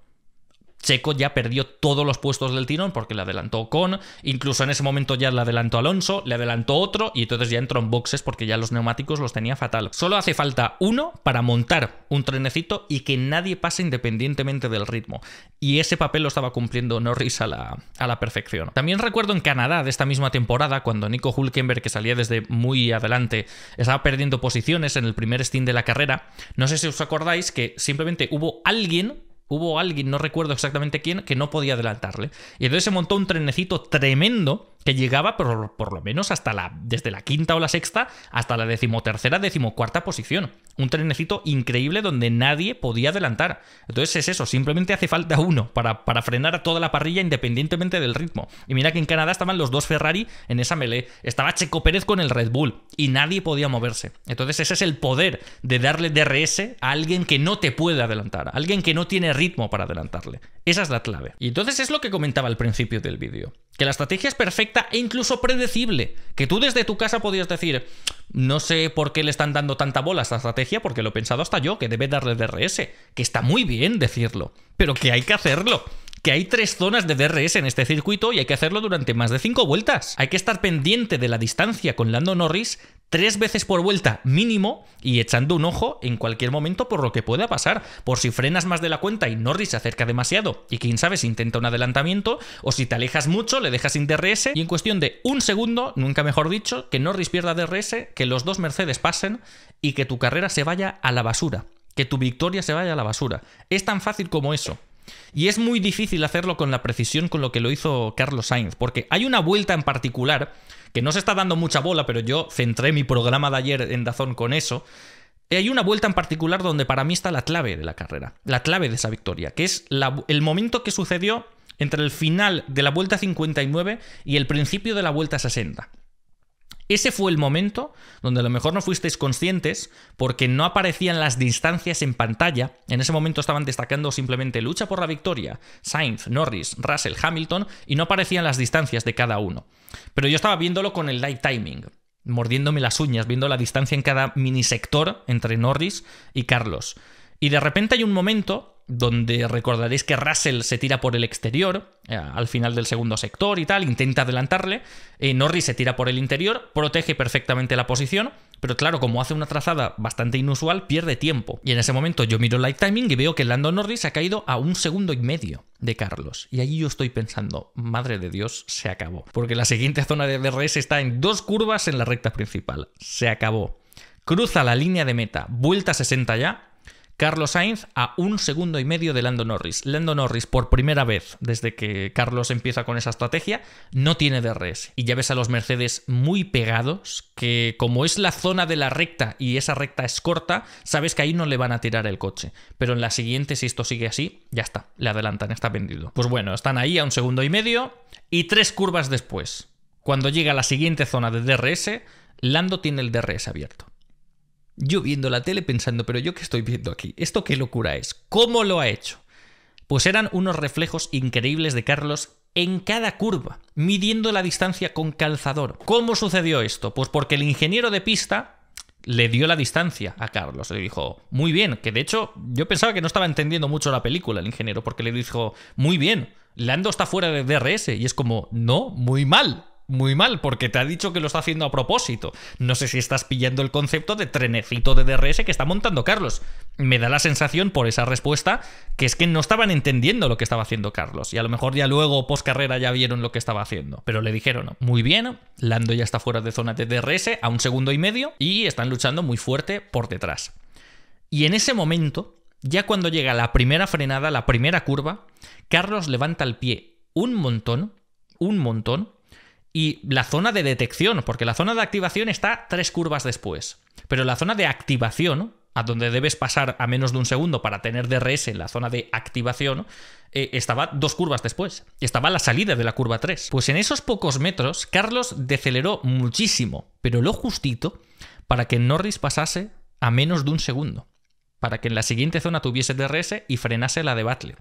Checo ya perdió todos los puestos del tirón porque le adelantó con, incluso en ese momento ya le adelantó Alonso, le adelantó otro y entonces ya entró en boxes porque ya los neumáticos los tenía fatal. Solo hace falta uno para montar un trenecito y que nadie pase independientemente del ritmo. Y ese papel lo estaba cumpliendo Norris a la, a la perfección. También recuerdo en Canadá de esta misma temporada cuando Nico Hulkenberg, que salía desde muy adelante, estaba perdiendo posiciones en el primer stint de la carrera. No sé si os acordáis que simplemente hubo alguien hubo alguien, no recuerdo exactamente quién, que no podía adelantarle. Y entonces se montó un trenecito tremendo llegaba por, por, lo menos hasta la, desde la quinta o la sexta hasta la decimotercera, decimocuarta posición. Un trenecito increíble donde nadie podía adelantar. Entonces es eso, simplemente hace falta uno para, para frenar a toda la parrilla independientemente del ritmo. Y mira que en Canadá estaban los dos Ferrari en esa melee. Estaba Checo Pérez con el Red Bull y nadie podía moverse. Entonces ese es el poder de darle DRS a alguien que no te puede adelantar, a alguien que no tiene ritmo para adelantarle. Esa es la clave. Y entonces es lo que comentaba al principio del vídeo, que la estrategia es perfecta e incluso predecible, que tú desde tu casa podías decir, no sé por qué le están dando tanta bola a esta estrategia, porque lo he pensado hasta yo, que debe darle DRS, que está muy bien decirlo, pero que hay que hacerlo que hay tres zonas de DRS en este circuito y hay que hacerlo durante más de cinco vueltas. Hay que estar pendiente de la distancia con Lando Norris tres veces por vuelta mínimo y echando un ojo en cualquier momento por lo que pueda pasar, por si frenas más de la cuenta y Norris se acerca demasiado y quién sabe si intenta un adelantamiento o si te alejas mucho le dejas sin DRS y en cuestión de un segundo, nunca mejor dicho, que Norris pierda DRS, que los dos Mercedes pasen y que tu carrera se vaya a la basura, que tu victoria se vaya a la basura. Es tan fácil como eso. Y es muy difícil hacerlo con la precisión con lo que lo hizo Carlos Sainz, porque hay una vuelta en particular no se está dando mucha bola, pero yo centré mi programa de ayer en Dazón con eso. Hay una vuelta en particular donde para mí está la clave de la carrera, la clave de esa victoria, que es el momento que sucedió entre el final de la vuelta 59 y el principio de la vuelta 60. Ese fue el momento donde a lo mejor no fuisteis conscientes porque no aparecían las distancias en pantalla. En ese momento estaban destacando simplemente lucha por la victoria, Sainz, Norris, Russell, Hamilton, y no aparecían las distancias de cada uno. Pero yo estaba viéndolo con el live timing, mordiéndome las uñas, viendo la distancia en cada minisector entre Norris y Carlos. Y de repente hay un momento donde recordaréis que Russell se tira por el exterior eh, al final del segundo sector y tal, intenta adelantarle, eh, Norris se tira por el interior, protege perfectamente la posición, pero claro, como hace una trazada bastante inusual, pierde tiempo. Y en ese momento yo miro el light timing y veo que Lando Norris ha caído a un segundo y medio de Carlos. Y allí yo estoy pensando, madre de Dios, se acabó. Porque la siguiente zona de DRS está en dos curvas en la recta principal. Se acabó. Cruza la línea de meta, vuelta 60 ya, Carlos Sainz a un segundo y medio de Lando Norris. Lando Norris, por primera vez desde que Carlos empieza con esa estrategia, no tiene DRS. Y ya ves a los Mercedes muy pegados, que como es la zona de la recta y esa recta es corta, sabes que ahí no le van a tirar el coche. Pero en la siguiente, si esto sigue así, ya está, le adelantan, está vendido. Pues bueno, están ahí a un segundo y medio y tres curvas después. Cuando llega a la siguiente zona de DRS, Lando tiene el DRS abierto yo viendo la tele pensando, pero yo qué estoy viendo aquí, esto qué locura es, ¿cómo lo ha hecho? Pues eran unos reflejos increíbles de Carlos en cada curva, midiendo la distancia con calzador. ¿Cómo sucedió esto? Pues porque el ingeniero de pista le dio la distancia a Carlos, le dijo, muy bien, que de hecho yo pensaba que no estaba entendiendo mucho la película el ingeniero, porque le dijo, muy bien, Lando está fuera de DRS y es como, no, muy mal, muy mal, porque te ha dicho que lo está haciendo a propósito. No sé si estás pillando el concepto de trenecito de DRS que está montando Carlos. Me da la sensación por esa respuesta que es que no estaban entendiendo lo que estaba haciendo Carlos. Y a lo mejor ya luego, post carrera, ya vieron lo que estaba haciendo. Pero le dijeron, muy bien, Lando ya está fuera de zona de DRS a un segundo y medio y están luchando muy fuerte por detrás. Y en ese momento, ya cuando llega la primera frenada, la primera curva, Carlos levanta el pie un montón, un montón, y la zona de detección, porque la zona de activación está tres curvas después. Pero la zona de activación, a donde debes pasar a menos de un segundo para tener DRS en la zona de activación, eh, estaba dos curvas después. Estaba la salida de la curva 3. Pues en esos pocos metros, Carlos deceleró muchísimo, pero lo justito, para que Norris pasase a menos de un segundo. Para que en la siguiente zona tuviese DRS y frenase la de Battle.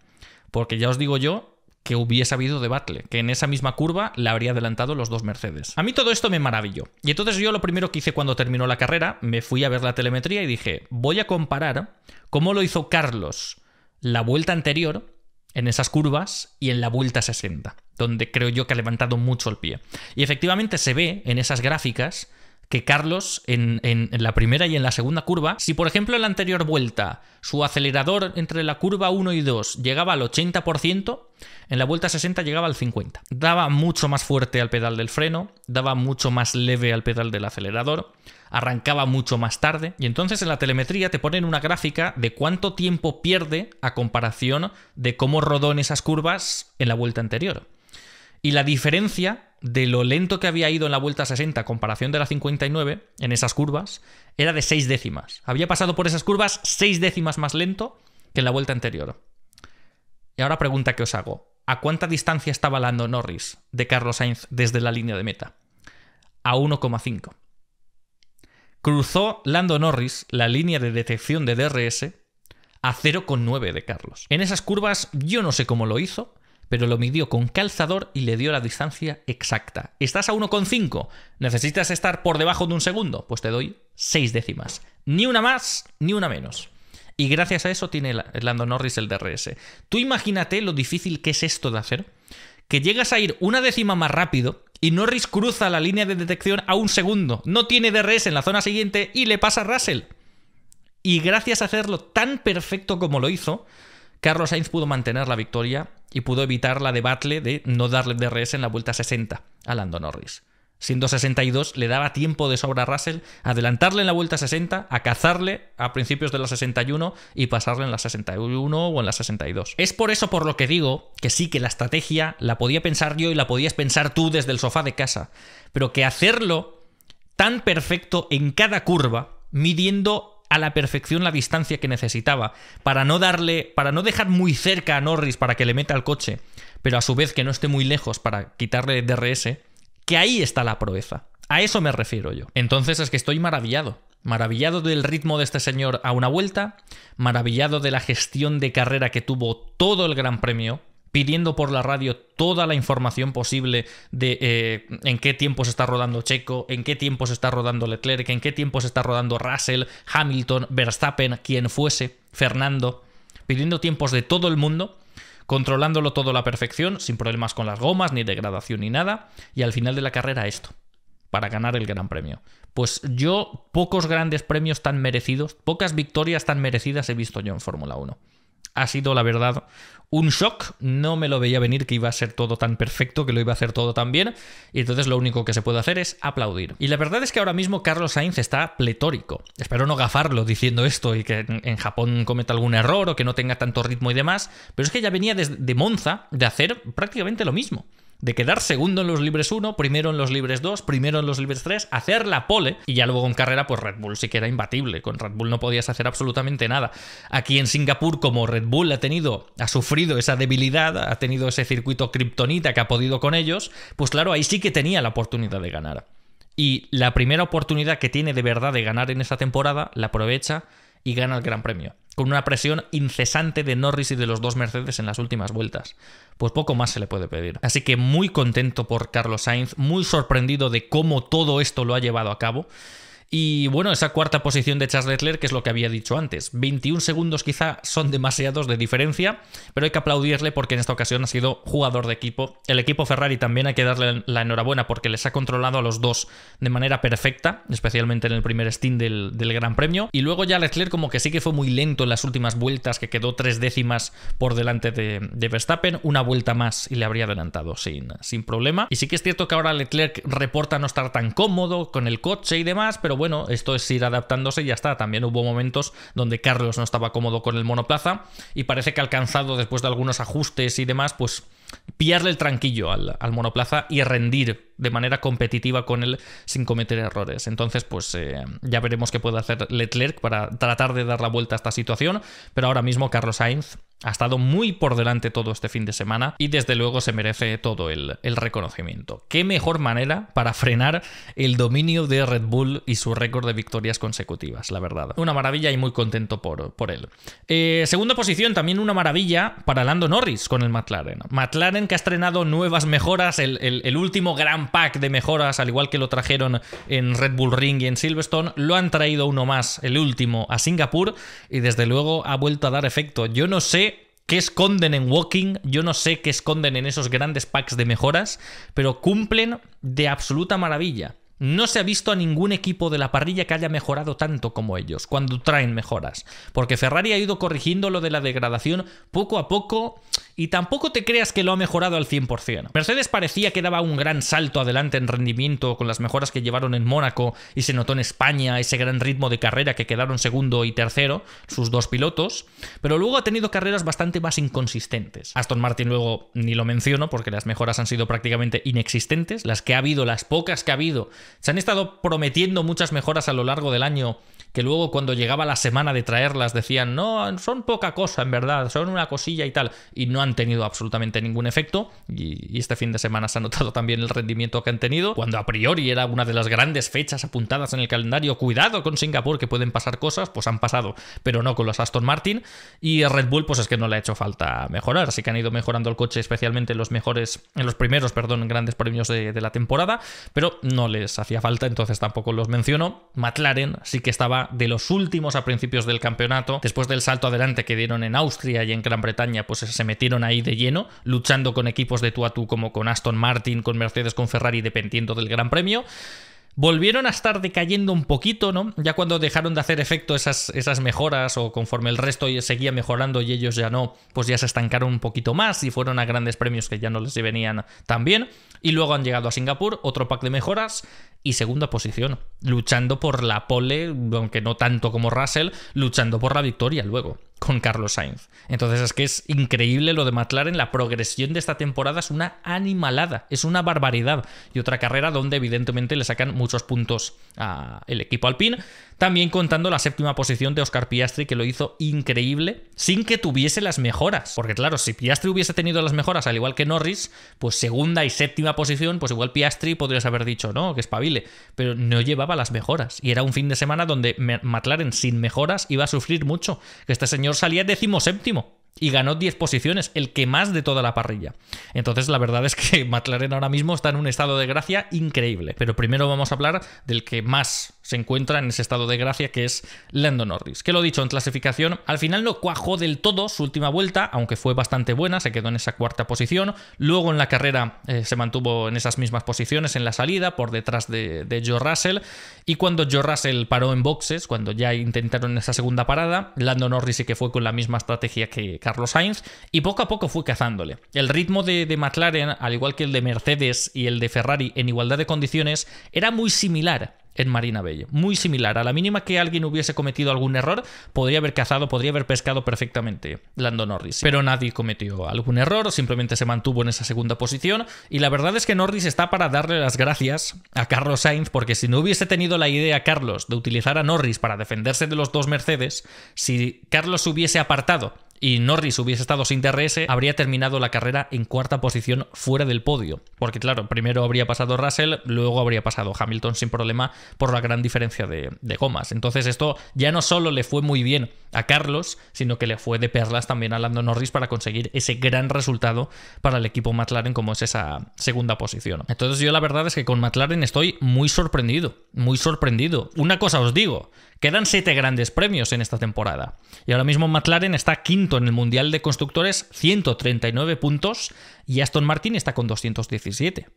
Porque ya os digo yo que hubiese habido de Battle, que en esa misma curva la habría adelantado los dos Mercedes. A mí todo esto me maravilló. Y entonces yo lo primero que hice cuando terminó la carrera, me fui a ver la telemetría y dije, voy a comparar cómo lo hizo Carlos la vuelta anterior en esas curvas y en la vuelta 60, donde creo yo que ha levantado mucho el pie. Y efectivamente se ve en esas gráficas que Carlos en, la primera y en la segunda curva. Si por ejemplo en la anterior vuelta su acelerador entre la curva 1 y 2 llegaba al 80%, en la vuelta 60 llegaba al 50%. Daba mucho más fuerte al pedal del freno, daba mucho más leve al pedal del acelerador, arrancaba mucho más tarde. Y entonces en la telemetría te ponen una gráfica de cuánto tiempo pierde a comparación de cómo rodó en esas curvas en la vuelta anterior. Y la diferencia de lo lento que había ido en la vuelta 60 comparación de la 59 en esas curvas era de 6 décimas. Había pasado por esas curvas 6 décimas más lento que en la vuelta anterior. Y ahora pregunta que os hago. ¿A cuánta distancia estaba Lando Norris de Carlos Sainz desde la línea de meta? A 1,5. Cruzó Lando Norris la línea de detección de DRS a 0,9 de Carlos. En esas curvas yo no sé cómo lo hizo, pero lo midió con calzador y le dio la distancia exacta. ¿Estás a 1,5? ¿Necesitas estar por debajo de un segundo? Pues te doy 6 décimas. Ni una más, ni una menos. Y gracias a eso tiene Lando Norris el DRS. Tú imagínate lo difícil que es esto de hacer, que llegas a ir una décima más rápido y Norris cruza la línea de detección a un segundo, no tiene DRS en la zona siguiente y le pasa a Russell. Y gracias a hacerlo tan perfecto como lo hizo, Carlos Sainz pudo mantener la victoria y pudo evitar la debacle de no darle DRS en la vuelta 60 a Lando Norris. Siendo 62, le daba tiempo de sobra a Russell adelantarle en la vuelta 60, a cazarle a principios de la 61 y pasarle en la 61 o en la 62. Es por eso por lo que digo que sí que la estrategia la podía pensar yo y la podías pensar tú desde el sofá de casa, pero que hacerlo tan perfecto en cada curva, midiendo a la perfección la distancia que necesitaba para no darle para no dejar muy cerca a Norris para que le meta al coche, pero a su vez que no esté muy lejos para quitarle DRS, que ahí está la proeza. A eso me refiero yo. Entonces es que estoy maravillado. Maravillado del ritmo de este señor a una vuelta, maravillado de la gestión de carrera que tuvo todo el Gran Premio, pidiendo por la radio toda la información posible de eh, en qué tiempo se está rodando Checo, en qué tiempo se está rodando Leclerc, en qué tiempo se está rodando Russell, Hamilton, Verstappen, quien fuese, Fernando, pidiendo tiempos de todo el mundo, controlándolo todo a la perfección, sin problemas con las gomas, ni degradación, ni nada, y al final de la carrera esto, para ganar el Gran Premio. Pues yo pocos grandes premios tan merecidos, pocas victorias tan merecidas he visto yo en Fórmula 1 ha sido la verdad un shock, no me lo veía venir que iba a ser todo tan perfecto, que lo iba a hacer todo tan bien, y entonces lo único que se puede hacer es aplaudir. Y la verdad es que ahora mismo Carlos Sainz está pletórico. Espero no gafarlo diciendo esto y que en Japón cometa algún error o que no tenga tanto ritmo y demás, pero es que ya venía desde de Monza de hacer prácticamente lo mismo de quedar segundo en los libres 1, primero en los libres 2, primero en los libres 3, hacer la pole y ya luego en carrera pues Red Bull sí que era imbatible, con Red Bull no podías hacer absolutamente nada. Aquí en Singapur como Red Bull ha tenido, ha sufrido esa debilidad, ha tenido ese circuito kriptonita que ha podido con ellos, pues claro, ahí sí que tenía la oportunidad de ganar. Y la primera oportunidad que tiene de verdad de ganar en esta temporada la aprovecha y gana el Gran Premio, con una presión incesante de Norris y de los dos Mercedes en las últimas vueltas. Pues poco más se le puede pedir. Así que muy contento por Carlos Sainz, muy sorprendido de cómo todo esto lo ha llevado a cabo. Y bueno, esa cuarta posición de Charles Leclerc, que es lo que había dicho antes. 21 segundos quizá son demasiados de diferencia, pero hay que aplaudirle porque en esta ocasión ha sido jugador de equipo. El equipo Ferrari también hay que darle la enhorabuena porque les ha controlado a los dos de manera perfecta, especialmente en el primer stint del, Gran Premio. Y luego ya Leclerc como que sí que fue muy lento en las últimas vueltas, que quedó tres décimas por delante de, de Verstappen, una vuelta más y le habría adelantado sin, sin problema. Y sí que es cierto que ahora Leclerc reporta no estar tan cómodo con el coche y demás, pero bueno, esto es ir adaptándose y ya está. También hubo momentos donde Carlos no estaba cómodo con el monoplaza y parece que ha alcanzado, después de algunos ajustes y demás, pues pillarle el tranquillo al, al monoplaza y rendir de manera competitiva con él sin cometer errores. Entonces, pues eh, ya veremos qué puede hacer Leclerc para tratar de dar la vuelta a esta situación, pero ahora mismo Carlos Sainz ha estado muy por delante todo este fin de semana y desde luego se merece todo el, reconocimiento. ¿Qué mejor manera para frenar el dominio de Red Bull y su récord de victorias consecutivas, la verdad? Una maravilla y muy contento por, él. Eh, segunda posición, también una maravilla para Lando Norris con el McLaren. McLaren que ha estrenado nuevas mejoras, el último gran pack de mejoras, al igual que lo trajeron en Red Bull Ring y en Silverstone, lo han traído uno más, el último, a Singapur y desde luego ha vuelto a dar efecto. Yo no sé qué esconden en Walking, yo no sé qué esconden en esos grandes packs de mejoras, pero cumplen de absoluta maravilla. No se ha visto a ningún equipo de la parrilla que haya mejorado tanto como ellos cuando traen mejoras, porque Ferrari ha ido corrigiendo lo de la degradación poco a poco y tampoco te creas que lo ha mejorado al 100%. Mercedes parecía que daba un gran salto adelante en rendimiento con las mejoras que llevaron en Mónaco y se notó en España ese gran ritmo de carrera que quedaron segundo y tercero, sus dos pilotos, pero luego ha tenido carreras bastante más inconsistentes. Aston Martin luego ni lo menciono porque las mejoras han sido prácticamente inexistentes, las que ha habido, las pocas que ha habido, se han estado prometiendo muchas mejoras a lo largo del año que luego cuando llegaba la semana de traerlas decían, no, son poca cosa en verdad, son una cosilla y tal, y no tenido absolutamente ningún efecto y, este fin de semana se ha notado también el rendimiento que han tenido, cuando a priori era una de las grandes fechas apuntadas en el calendario, cuidado con Singapur que pueden pasar cosas, pues han pasado, pero no con los Aston Martin y Red Bull pues es que no le ha hecho falta mejorar, así que han ido mejorando el coche especialmente en los mejores, en los primeros, perdón, en grandes premios de la temporada, pero no les hacía falta, entonces tampoco los menciono. McLaren sí que estaba de los últimos a principios del campeonato, después del salto adelante que dieron en Austria y en Gran Bretaña, pues se metieron ahí de lleno, luchando con equipos de tú a tú como con Aston Martin, con Mercedes, con Ferrari, dependiendo del Gran Premio volvieron a estar decayendo un poquito, ¿no? Ya cuando dejaron de hacer efecto esas, esas mejoras o conforme el resto seguía mejorando y ellos ya no, pues ya se estancaron un poquito más y fueron a grandes premios que ya no les venían tan bien. Y luego han llegado a Singapur, otro pack de mejoras y segunda posición, luchando por la pole, aunque no tanto como Russell, luchando por la victoria luego con Carlos Sainz. Entonces es que es increíble lo de McLaren, la progresión de esta temporada es una animalada, es una barbaridad. Y otra carrera donde evidentemente le sacan muchos puntos al equipo alpine también contando la séptima posición de Oscar Piastri, que lo hizo increíble, sin que tuviese las mejoras. Porque claro, si Piastri hubiese tenido las mejoras, al igual que Norris, pues segunda y séptima posición, pues igual Piastri podrías haber dicho, no, que espabile. Pero no llevaba las mejoras. Y era un fin de semana donde McLaren sin mejoras iba a sufrir mucho. Que este señor salía séptimo y ganó 10 posiciones, el que más de toda la parrilla. Entonces la verdad es que McLaren ahora mismo está en un estado de gracia increíble. Pero primero vamos a hablar del que más se encuentra en ese estado de gracia, que es Lando Norris. Que lo dicho, en clasificación, al final no cuajó del todo su última vuelta, aunque fue bastante buena, se quedó en esa cuarta posición. Luego en la carrera eh, se mantuvo en esas mismas posiciones en la salida, por detrás de, Joe Russell. Y cuando Joe Russell paró en boxes, cuando ya intentaron esa segunda parada, Lando Norris sí que fue con la misma estrategia que Carlos Sainz, y poco a poco fue cazándole. El ritmo de, de, McLaren, al igual que el de Mercedes y el de Ferrari en igualdad de condiciones, era muy similar en Marina Bay. Muy similar. A la mínima que alguien hubiese cometido algún error, podría haber cazado, podría haber pescado perfectamente Lando Norris. Pero nadie cometió algún error, simplemente se mantuvo en esa segunda posición. Y la verdad es que Norris está para darle las gracias a Carlos Sainz, porque si no hubiese tenido la idea Carlos de utilizar a Norris para defenderse de los dos Mercedes, si Carlos hubiese apartado y Norris hubiese estado sin DRS, habría terminado la carrera en cuarta posición fuera del podio. Porque claro, primero habría pasado Russell, luego habría pasado Hamilton sin problema por la gran diferencia de, gomas. Entonces esto ya no solo le fue muy bien a Carlos, sino que le fue de perlas también a Lando Norris para conseguir ese gran resultado para el equipo McLaren como es esa segunda posición. Entonces yo la verdad es que con McLaren estoy muy sorprendido, muy sorprendido. Una cosa os digo, quedan siete grandes premios en esta temporada y ahora mismo McLaren está quinto en el Mundial de Constructores, 139 puntos y Aston Martin está con 217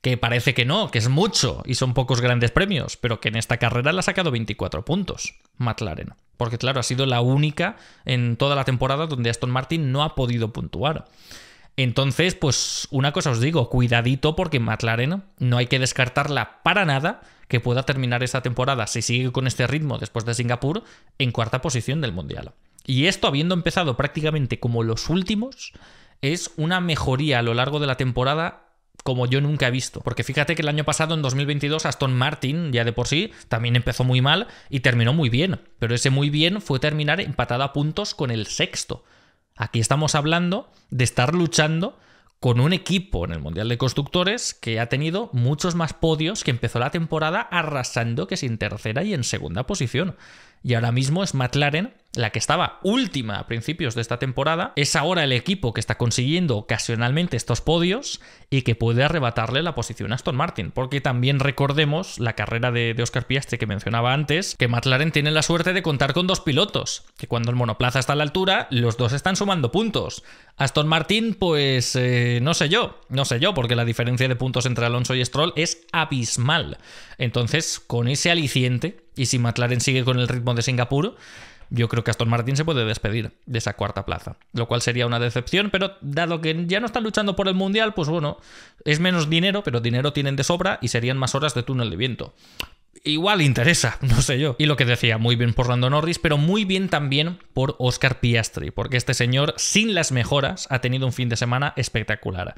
que parece que no, que es mucho y son pocos grandes premios, pero que en esta carrera le ha sacado 24 puntos McLaren. Porque claro, ha sido la única en toda la temporada donde Aston Martin no ha podido puntuar. Entonces, pues una cosa os digo, cuidadito porque McLaren no hay que descartarla para nada que pueda terminar esta temporada, si sigue con este ritmo después de Singapur, en cuarta posición del Mundial. Y esto habiendo empezado prácticamente como los últimos, es una mejoría a lo largo de la temporada como yo nunca he visto. Porque fíjate que el año pasado, en 2022, Aston Martin, ya de por sí, también empezó muy mal y terminó muy bien. Pero ese muy bien fue terminar empatado a puntos con el sexto. Aquí estamos hablando de estar luchando con un equipo en el Mundial de Constructores que ha tenido muchos más podios, que empezó la temporada arrasando que sin tercera y en segunda posición. Y ahora mismo es McLaren la que estaba última a principios de esta temporada, es ahora el equipo que está consiguiendo ocasionalmente estos podios y que puede arrebatarle la posición a Aston Martin. Porque también recordemos la carrera de, de Oscar Piastre que mencionaba antes, que McLaren tiene la suerte de contar con dos pilotos, que cuando el monoplaza está a la altura, los dos están sumando puntos. Aston Martin, pues eh, no sé yo, no sé yo, porque la diferencia de puntos entre Alonso y Stroll es abismal. Entonces, con ese aliciente, y si McLaren sigue con el ritmo de Singapur, yo creo que Aston Martin se puede despedir de esa cuarta plaza, lo cual sería una decepción, pero dado que ya no están luchando por el Mundial, pues bueno, es menos dinero, pero dinero tienen de sobra y serían más horas de túnel de viento. Igual interesa, no sé yo. Y lo que decía, muy bien por Lando Norris, pero muy bien también por Oscar Piastri, porque este señor, sin las mejoras, ha tenido un fin de semana espectacular.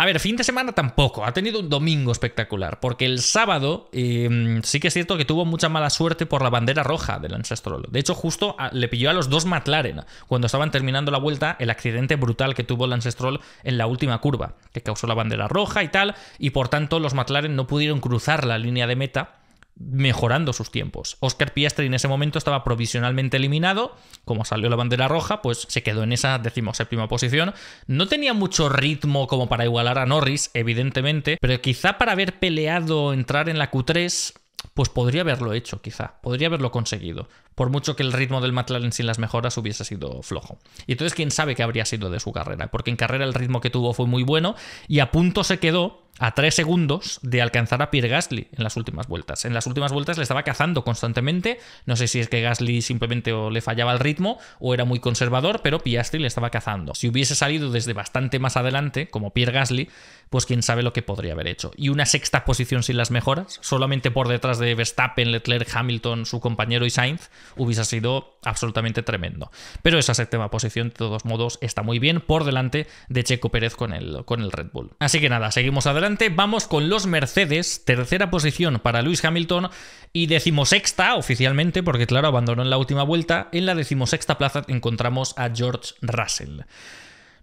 A ver, fin de semana tampoco. Ha tenido un domingo espectacular. Porque el sábado em, sí que es cierto que tuvo mucha mala suerte por la bandera roja del Lance De hecho, justo le pilló a los dos McLaren cuando estaban terminando la vuelta el accidente brutal que tuvo Lance Stroll en la última curva, que causó la bandera roja y tal. Y por tanto, los McLaren no pudieron cruzar la línea de meta mejorando sus tiempos. Oscar Piastri en ese momento estaba provisionalmente eliminado, como salió la bandera roja, pues se quedó en esa decimoséptima posición. No tenía mucho ritmo como para igualar a Norris, evidentemente, pero quizá para haber peleado, entrar en la Q3, pues podría haberlo hecho, quizá, podría haberlo conseguido, por mucho que el ritmo del McLaren sin las mejoras hubiese sido flojo. Y entonces, quién sabe qué habría sido de su carrera, porque en carrera el ritmo que tuvo fue muy bueno y a punto se quedó a tres segundos de alcanzar a Pierre Gasly en las últimas vueltas. En las últimas vueltas le estaba cazando constantemente. No sé si es que Gasly simplemente le fallaba el ritmo o era muy conservador, pero Piastri le estaba cazando. Si hubiese salido desde bastante más adelante, como Pierre Gasly, pues quién sabe lo que podría haber hecho. Y una sexta posición sin las mejoras, solamente por detrás de Verstappen, Leclerc, Hamilton, su compañero y Sainz, hubiese sido absolutamente tremendo. Pero esa séptima posición, de todos modos, está muy bien por delante de Checo Pérez con el, con el Red Bull. Así que nada, seguimos adelante vamos con los Mercedes, tercera posición para Lewis Hamilton y decimosexta oficialmente, porque claro, abandonó en la última vuelta, en la decimosexta plaza encontramos a George Russell.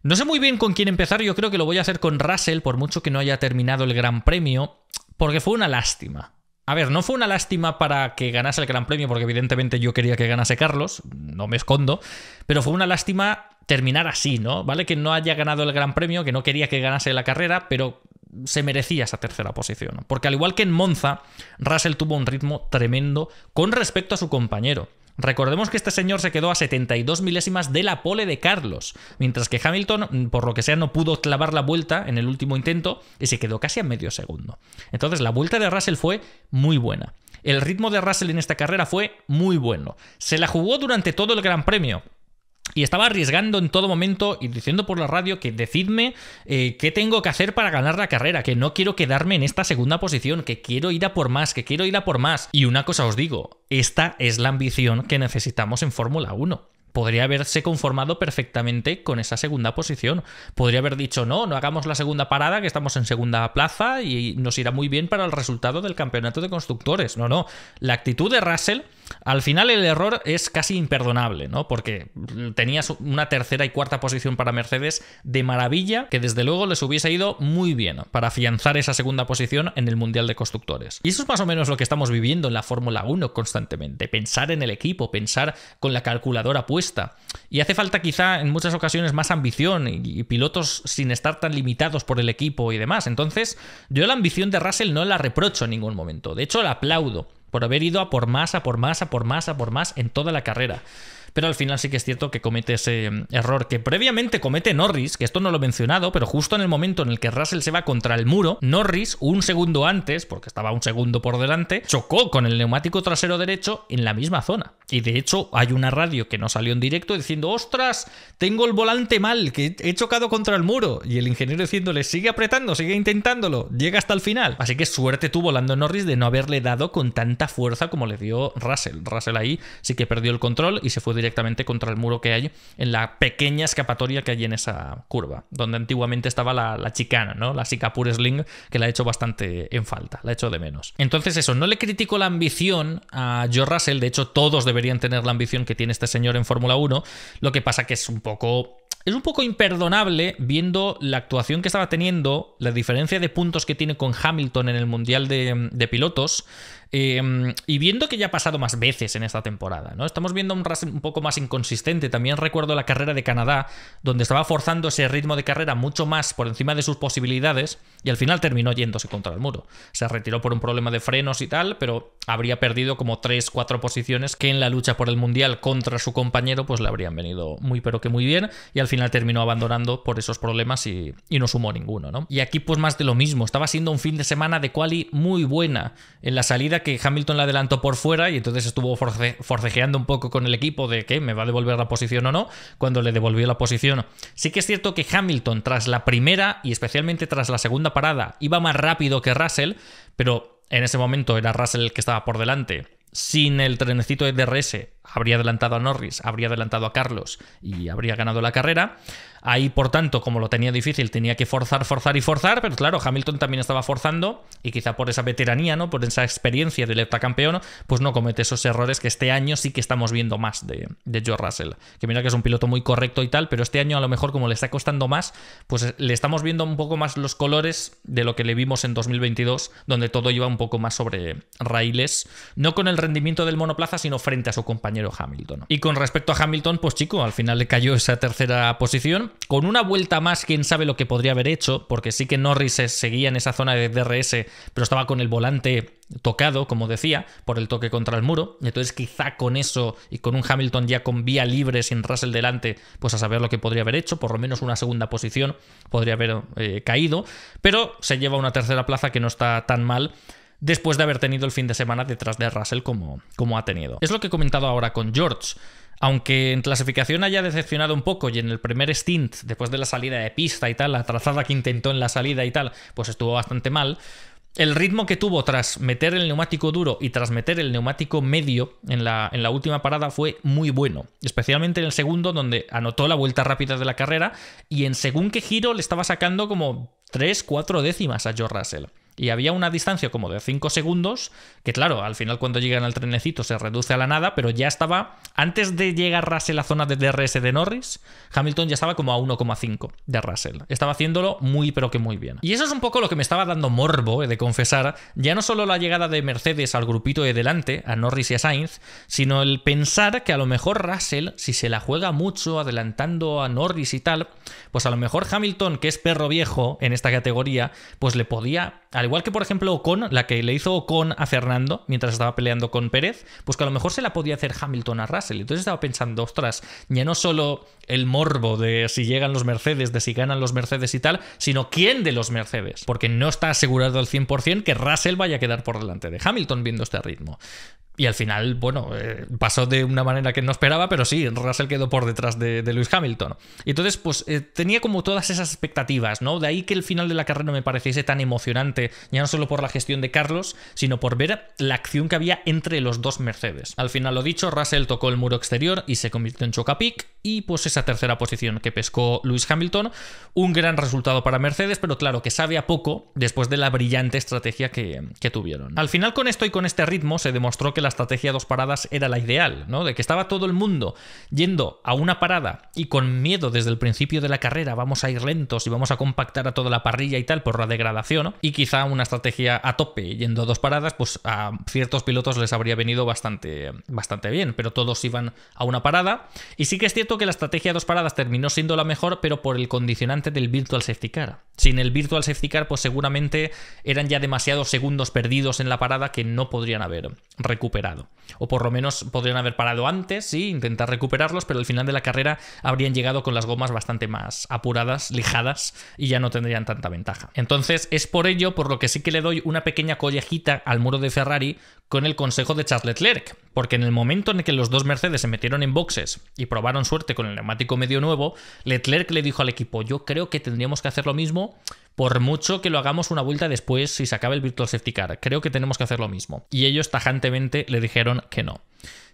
No sé muy bien con quién empezar, yo creo que lo voy a hacer con Russell, por mucho que no haya terminado el Gran Premio, porque fue una lástima. A ver, no fue una lástima para que ganase el Gran Premio, porque evidentemente yo quería que ganase Carlos, no me escondo, pero fue una lástima terminar así, ¿no? ¿Vale? Que no haya ganado el Gran Premio, que no quería que ganase la carrera, pero se merecía esa tercera posición. Porque al igual que en Monza, Russell tuvo un ritmo tremendo con respecto a su compañero. Recordemos que este señor se quedó a 72 milésimas de la pole de Carlos, mientras que Hamilton, por lo que sea, no pudo clavar la vuelta en el último intento y se quedó casi a medio segundo. Entonces la vuelta de Russell fue muy buena. El ritmo de Russell en esta carrera fue muy bueno. Se la jugó durante todo el Gran Premio, y estaba arriesgando en todo momento y diciendo por la radio que decidme eh, qué tengo que hacer para ganar la carrera, que no quiero quedarme en esta segunda posición, que quiero ir a por más, que quiero ir a por más. Y una cosa os digo, esta es la ambición que necesitamos en Fórmula 1 podría haberse conformado perfectamente con esa segunda posición. Podría haber dicho, no, no hagamos la segunda parada, que estamos en segunda plaza y nos irá muy bien para el resultado del campeonato de constructores. No, no. La actitud de Russell al final el error es casi imperdonable, ¿no? Porque tenías una tercera y cuarta posición para Mercedes de maravilla, que desde luego les hubiese ido muy bien para afianzar esa segunda posición en el Mundial de Constructores. Y eso es más o menos lo que estamos viviendo en la Fórmula 1 constantemente, pensar en el equipo, pensar con la calculadora puesta. Y hace falta quizá en muchas ocasiones más ambición y, pilotos sin estar tan limitados por el equipo y demás. Entonces, yo la ambición de Russell no la reprocho en ningún momento, de hecho la aplaudo por haber ido a por más, a por más, a por más, a por más en toda la carrera pero al final sí que es cierto que comete ese mm, error que previamente comete Norris, que esto no lo he mencionado, pero justo en el momento en el que Russell se va contra el muro, Norris, un segundo antes, porque estaba un segundo por delante, chocó con el neumático trasero derecho en la misma zona. Y de hecho hay una radio que no salió en directo diciendo, ostras, tengo el volante mal, que he chocado contra el muro. Y el ingeniero diciéndole, sigue apretando, sigue intentándolo, llega hasta el final. Así que suerte tuvo Lando Norris de no haberle dado con tanta fuerza como le dio Russell. Russell ahí sí que perdió el control y se fue directamente contra el muro que hay en la pequeña escapatoria que hay en esa curva, donde antiguamente estaba la, chicana, ¿no? La pure Sling, que la ha hecho bastante en falta, la ha hecho de menos. Entonces, eso, no le critico la ambición a Joe Russell, de hecho, todos deberían tener la ambición que tiene este señor en Fórmula 1, lo que pasa que es un poco es un poco imperdonable viendo la actuación que estaba teniendo, la diferencia de puntos que tiene con Hamilton en el Mundial de Pilotos, Em, y viendo que ya ha pasado más veces en esta temporada, ¿no? Estamos viendo un un poco más inconsistente. También recuerdo la carrera de Canadá, donde estaba forzando ese ritmo de carrera mucho más por encima de sus posibilidades y al final terminó yéndose contra el muro. Se retiró por un problema de frenos y tal, pero habría perdido como 3, 4 posiciones que en la lucha por el Mundial contra su compañero pues le habrían venido muy pero que muy bien y al final terminó abandonando por esos problemas y, no sumó ninguno, Y aquí pues más de lo mismo. Estaba siendo un fin de semana de quali muy buena en la salida que Hamilton la adelantó por fuera y entonces estuvo forcejeando un poco con el equipo de que me va a devolver la posición o no, cuando le devolvió la posición. Sí que es cierto que Hamilton tras la primera y especialmente tras la segunda parada iba más rápido que Russell, pero en ese momento era Russell el que estaba por delante, sin el trenecito de DRS habría adelantado a Norris, habría adelantado a Carlos y habría ganado la carrera. Ahí, por tanto, como lo tenía difícil, tenía que forzar, forzar y forzar, pero claro, Hamilton también estaba forzando y quizá por esa veteranía, ¿no? Por esa experiencia del campeón, pues no comete esos errores que este año sí que estamos viendo más de, de Joe Russell. Que mira que es un piloto muy correcto y tal, pero este año a lo mejor como le está costando más, pues eh, le estamos viendo un poco más los colores de lo que le vimos en 2022, donde todo iba un poco más sobre raíles, no con el rendimiento del monoplaza, sino frente a su compañero Hamilton. Y con respecto a Hamilton, pues chico, al final le cayó esa tercera posición. Con una vuelta más, quién sabe lo que podría haber hecho, porque sí que Norris seguía en esa zona de DRS, pero estaba con el volante tocado, como decía, por el toque contra el muro. Entonces, quizá con eso y con un Hamilton ya con vía libre, sin Russell delante, pues a saber lo que podría haber hecho, por lo menos una segunda posición podría haber eh, caído, pero se lleva una tercera plaza que no está tan mal después de haber tenido el fin de semana detrás de Russell como, como ha tenido. Es lo que he comentado ahora con George. Aunque en clasificación haya decepcionado un poco y en el primer stint, después de la salida de pista y tal, la trazada que intentó en la salida y tal, pues estuvo bastante mal, el ritmo que tuvo tras meter el neumático duro y tras meter el neumático medio en la, en la, última parada fue muy bueno, especialmente en el segundo donde anotó la vuelta rápida de la carrera y en según qué giro le estaba sacando como 3, 4 décimas a George Russell. Y había una distancia como de 5 segundos, que claro, al final cuando llegan al trenecito se reduce a la nada, pero ya estaba, antes de llegar Russell a la zona de DRS de Norris, Hamilton ya estaba como a 1,5 de Russell. Estaba haciéndolo muy pero que muy bien. Y eso es un poco lo que me estaba dando morbo, he de confesar, ya no solo la llegada de Mercedes al grupito de delante, a Norris y a Sainz, sino el pensar que a lo mejor Russell, si se la juega mucho adelantando a Norris y tal, pues a lo mejor Hamilton, que es perro viejo en esta categoría, pues le podía igual que, por ejemplo, Ocon, la que le hizo Ocon a Fernando mientras estaba peleando con Pérez, pues que a lo mejor se la podía hacer Hamilton a Russell. Entonces estaba pensando, ostras, ya no solo el morbo de si llegan los Mercedes, de si ganan los Mercedes y tal, sino quién de los Mercedes. Porque no está asegurado al 100% que Russell vaya a quedar por delante de Hamilton viendo este ritmo. Y al final, bueno, eh, pasó de una manera que no esperaba, pero sí, Russell quedó por detrás de, Luis Lewis Hamilton. Y entonces, pues eh, tenía como todas esas expectativas, ¿no? De ahí que el final de la carrera me pareciese tan emocionante, ya no solo por la gestión de Carlos, sino por ver la acción que había entre los dos Mercedes. Al final, lo dicho, Russell tocó el muro exterior y se convirtió en chocapic, y pues esa tercera posición que pescó Lewis Hamilton, un gran resultado para Mercedes, pero claro que sabe a poco después de la brillante estrategia que, que tuvieron. Al final, con esto y con este ritmo, se demostró que la estrategia de dos paradas era la ideal, ¿no? De que estaba todo el mundo yendo a una parada y con miedo desde el principio de la carrera, vamos a ir lentos y vamos a compactar a toda la parrilla y tal por la degradación, Y quizá una estrategia a tope yendo a dos paradas, pues a ciertos pilotos les habría venido bastante, bastante bien, pero todos iban a una parada. Y sí que es cierto que la estrategia de dos paradas terminó siendo la mejor, pero por el condicionante del Virtual Safety Car. Sin el Virtual Safety Car, pues seguramente eran ya demasiados segundos perdidos en la parada que no podrían haber recuperado. O por lo menos podrían haber parado antes, sí, intentar recuperarlos, pero al final de la carrera habrían llegado con las gomas bastante más apuradas, lijadas, y ya no tendrían tanta ventaja. Entonces es por ello por lo que sí que le doy una pequeña collejita al muro de Ferrari con el consejo de Charles Leclerc, porque en el momento en el que los dos Mercedes se metieron en boxes y probaron suerte con el neumático medio nuevo, Leclerc le dijo al equipo, yo creo que tendríamos que hacer lo mismo, por mucho que lo hagamos una vuelta después si se acaba el Virtual Safety Car. Creo que tenemos que hacer lo mismo. Y ellos tajantemente le dijeron que no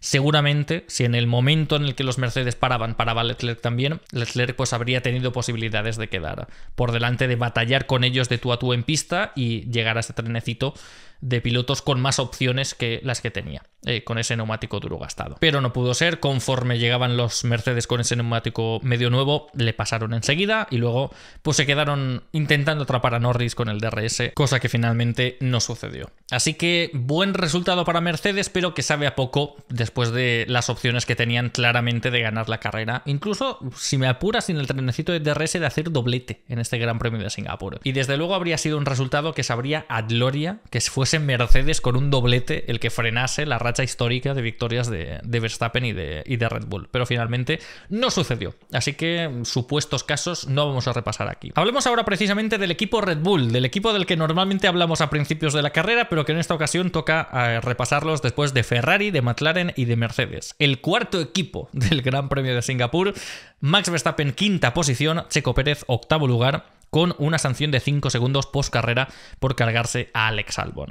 seguramente si en el momento en el que los Mercedes paraban, paraba Leclerc también, Leclerc pues habría tenido posibilidades de quedar por delante de batallar con ellos de tú a tú en pista y llegar a este trenecito de pilotos con más opciones que las que tenía, eh, con ese neumático duro gastado. Pero no pudo ser, conforme llegaban los Mercedes con ese neumático medio nuevo, le pasaron enseguida y luego pues se quedaron intentando atrapar a Norris con el DRS, cosa que finalmente no sucedió. Así que buen resultado para Mercedes, pero que sabe a poco después después de las opciones que tenían claramente de ganar la carrera. Incluso, si me apura, sin el trenecito de DRS de hacer doblete en este Gran Premio de Singapur. Y desde luego habría sido un resultado que sabría a gloria que fuese Mercedes con un doblete el que frenase la racha histórica de victorias de, Verstappen y de, de Red Bull. Pero finalmente no sucedió. Así que supuestos casos no vamos a repasar aquí. Hablemos ahora precisamente del equipo Red Bull, del equipo del que normalmente hablamos a principios de la carrera, pero que en esta ocasión toca eh, repasarlos después de Ferrari, de McLaren y y de Mercedes. El cuarto equipo del Gran Premio de Singapur, Max Verstappen quinta posición, Checo Pérez octavo lugar, con una sanción de 5 segundos post carrera por cargarse a Alex Albon.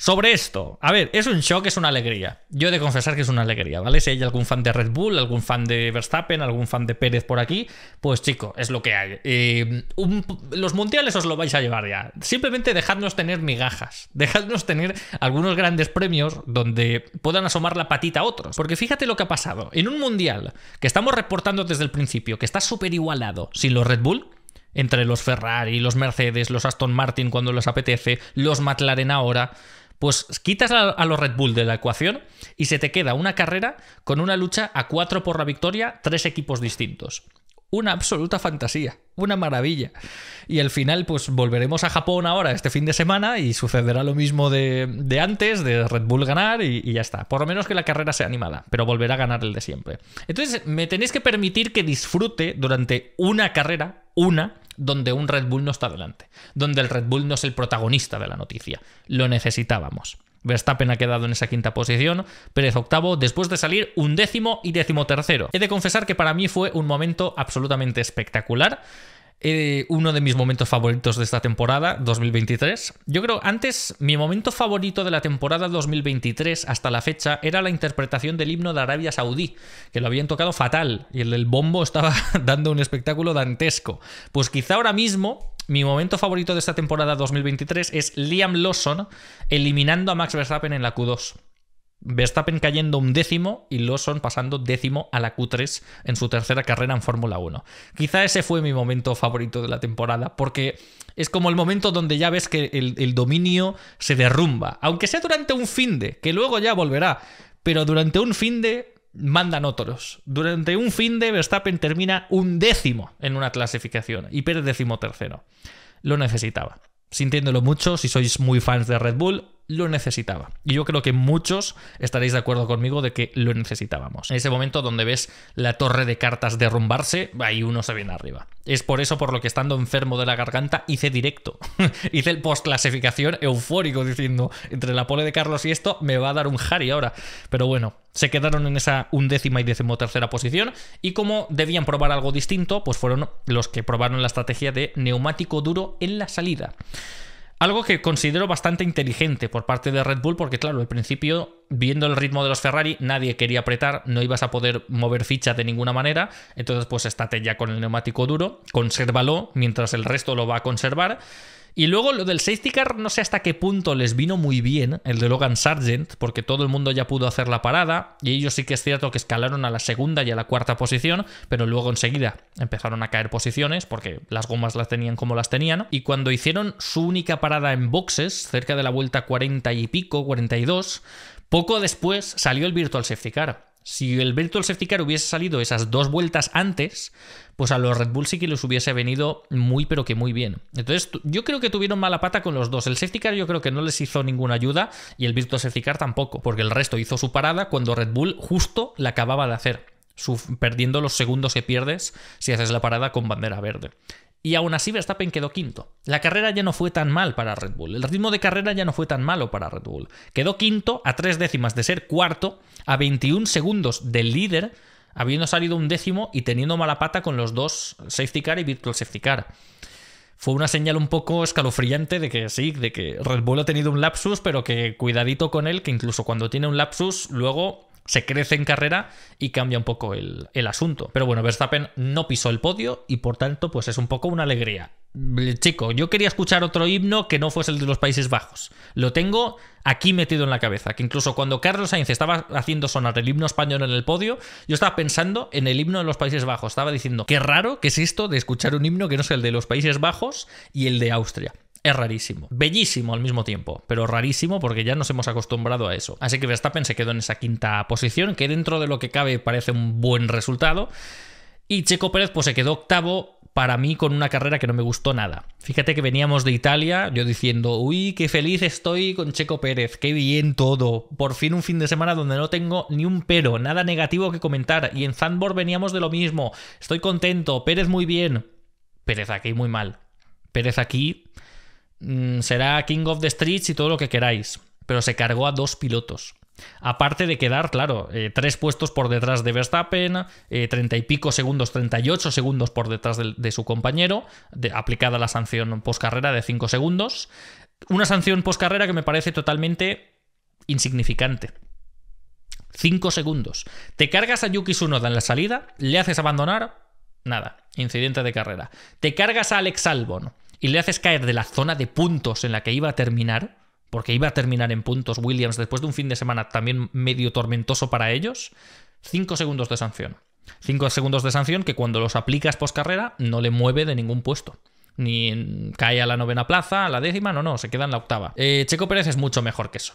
Sobre esto, a ver, es un shock, es una alegría. Yo he de confesar que es una alegría, ¿vale? Si hay algún fan de Red Bull, algún fan de Verstappen, algún fan de Pérez por aquí, pues chico, es lo que hay. Eh, los mundiales os lo vais a llevar ya. Simplemente dejadnos tener migajas, dejadnos tener algunos grandes premios donde puedan asomar la patita a otros. Porque fíjate lo que ha pasado. En un mundial que estamos reportando desde el principio, que está súper igualado sin los Red Bull, entre los Ferrari, los Mercedes, los Aston Martin cuando les apetece, los McLaren ahora. Pues quitas a, los Red Bull de la ecuación y se te queda una carrera con una lucha a cuatro por la victoria, tres equipos distintos. Una absoluta fantasía, una maravilla. Y al final, pues volveremos a Japón ahora este fin de semana y sucederá lo mismo de, antes, de Red Bull ganar y, y ya está. Por lo menos que la carrera sea animada, pero volverá a ganar el de siempre. Entonces, me tenéis que permitir que disfrute durante una carrera, una, donde un Red Bull no está delante, donde el Red Bull no es el protagonista de la noticia. Lo necesitábamos. Verstappen ha quedado en esa quinta posición, Pérez octavo, después de salir un décimo y décimo tercero. He de confesar que para mí fue un momento absolutamente espectacular. Eh, uno de mis momentos favoritos de esta temporada, 2023. Yo creo, antes, mi momento favorito de la temporada 2023 hasta la fecha era la interpretación del himno de Arabia Saudí, que lo habían tocado fatal y el del bombo estaba dando un espectáculo dantesco. Pues quizá ahora mismo mi momento favorito de esta temporada 2023 es Liam Lawson eliminando a Max Verstappen en la Q2. Verstappen cayendo un décimo y Lawson pasando décimo a la Q3 en su tercera carrera en Fórmula 1. Quizá ese fue mi momento favorito de la temporada, porque es como el momento donde ya ves que el, dominio se derrumba, aunque sea durante un fin de, que luego ya volverá, pero durante un fin de mandan otros. Durante un fin de Verstappen termina un décimo en una clasificación y pierde décimo tercero. Lo necesitaba. Sintiéndolo mucho, si sois muy fans de Red Bull, lo necesitaba. Y yo creo que muchos estaréis de acuerdo conmigo de que lo necesitábamos. En ese momento donde ves la torre de cartas derrumbarse, ahí uno se viene arriba. Es por eso por lo que estando enfermo de la garganta hice directo. hice el postclasificación eufórico diciendo, entre la pole de Carlos y esto me va a dar un Harry ahora. Pero bueno, se quedaron en esa undécima y decimotercera posición y como debían probar algo distinto, pues fueron los que probaron la estrategia de neumático duro en la salida. Algo que considero bastante inteligente por parte de Red Bull, porque claro, al principio, viendo el ritmo de los Ferrari, nadie quería apretar, no ibas a poder mover ficha de ninguna manera, entonces pues estate ya con el neumático duro, consérvalo mientras el resto lo va a conservar. Y luego lo del safety car, no sé hasta qué punto les vino muy bien, el de Logan Sargent, porque todo el mundo ya pudo hacer la parada, y ellos sí que es cierto que escalaron a la segunda y a la cuarta posición, pero luego enseguida empezaron a caer posiciones, porque las gomas las tenían como las tenían, y cuando hicieron su única parada en boxes, cerca de la vuelta 40 y pico, 42, poco después salió el Virtual Safety Car. Si el Virtual Safety Car hubiese salido esas dos vueltas antes, pues a los Red Bull sí que les hubiese venido muy pero que muy bien. Entonces yo creo que tuvieron mala pata con los dos. El Safety Car yo creo que no les hizo ninguna ayuda y el Virtual Safety Car tampoco, porque el resto hizo su parada cuando Red Bull justo la acababa de hacer. perdiendo los segundos que pierdes si haces la parada con bandera verde y aún así Verstappen quedó quinto. La carrera ya no fue tan mal para Red Bull, el ritmo de carrera ya no fue tan malo para Red Bull. Quedó quinto a tres décimas de ser cuarto, a 21 segundos del líder, habiendo salido un décimo y teniendo mala pata con los dos safety car y virtual safety car. Fue una señal un poco escalofriante de que sí, de que Red Bull ha tenido un lapsus, pero que cuidadito con él, que incluso cuando tiene un lapsus, luego se crece en carrera y cambia un poco el, asunto. Pero bueno, Verstappen no pisó el podio y por tanto, pues es un poco una alegría. Eh, chico, yo quería escuchar otro himno que no fuese el de los Países Bajos. Lo tengo aquí metido en la cabeza, que incluso cuando Carlos Sainz estaba haciendo sonar el himno español en el podio, yo estaba pensando en el himno de los Países Bajos. Estaba diciendo, qué raro que es esto de escuchar un himno que no sea el de los Países Bajos y el de Austria es rarísimo. Bellísimo al mismo tiempo, pero rarísimo porque ya nos hemos acostumbrado a eso. Así que Verstappen se quedó en esa quinta posición, que dentro de lo que cabe parece un buen resultado. Y Checo Pérez pues se quedó octavo para mí con una carrera que no me gustó nada. Fíjate que veníamos de Italia, yo diciendo, uy, qué feliz estoy con Checo Pérez, qué bien todo, por fin un fin de semana donde no tengo ni un pero, nada negativo que comentar, y en Zandvoort veníamos de lo mismo, estoy contento, Pérez muy bien, Pérez aquí muy mal, Pérez aquí Mm, será King of the Streets y todo lo que queráis, pero se cargó a dos pilotos. Aparte de quedar, claro, eh, tres puestos por detrás de Verstappen, eh, treinta y pico segundos, 38 segundos por detrás de, su compañero, aplicada la sanción post-carrera de cinco segundos. Una sanción post-carrera que me parece totalmente insignificante. Cinco segundos. Te cargas a Yuki Tsunoda en la salida, le haces abandonar, nada, incidente de carrera. Te cargas a Alex Albon, y le haces caer de la zona de puntos en la que iba a terminar, porque iba a terminar en puntos Williams después de un fin de semana también medio tormentoso para ellos, 5 segundos de sanción. 5 segundos de sanción que cuando los aplicas post carrera no le mueve de ningún puesto. Ni cae a la novena plaza, a la décima, no, no, se queda en la octava. Eh, Checo Pérez es mucho mejor que eso.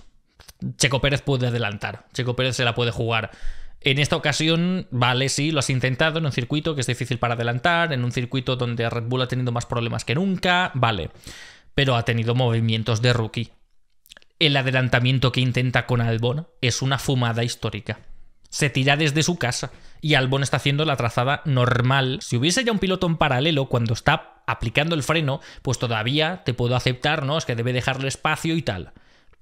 Checo Pérez puede adelantar, Checo Pérez se la puede jugar en esta ocasión, vale, sí, lo has intentado en un circuito que es difícil para adelantar, en un circuito donde Red Bull ha tenido más problemas que nunca, vale, pero ha tenido movimientos de rookie. El adelantamiento que intenta con Albon es una fumada histórica. Se tira desde su casa y Albon está haciendo la trazada normal. Si hubiese ya un piloto en paralelo cuando está aplicando el freno, pues todavía te puedo aceptar, ¿no? Es que debe dejarle espacio y tal.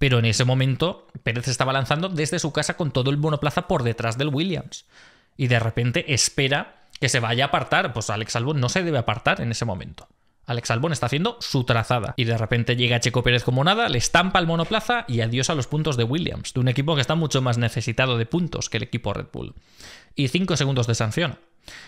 Pero en ese momento Pérez estaba lanzando desde su casa con todo el monoplaza por detrás del Williams. Y de repente espera que se vaya a apartar. Pues Alex Albon no se debe apartar en ese momento. Alex Albon está haciendo su trazada. Y de repente llega Checo Pérez como nada, le estampa el monoplaza y adiós a los puntos de Williams, de un equipo que está mucho más necesitado de puntos que el equipo Red Bull. Y 5 segundos de sanción.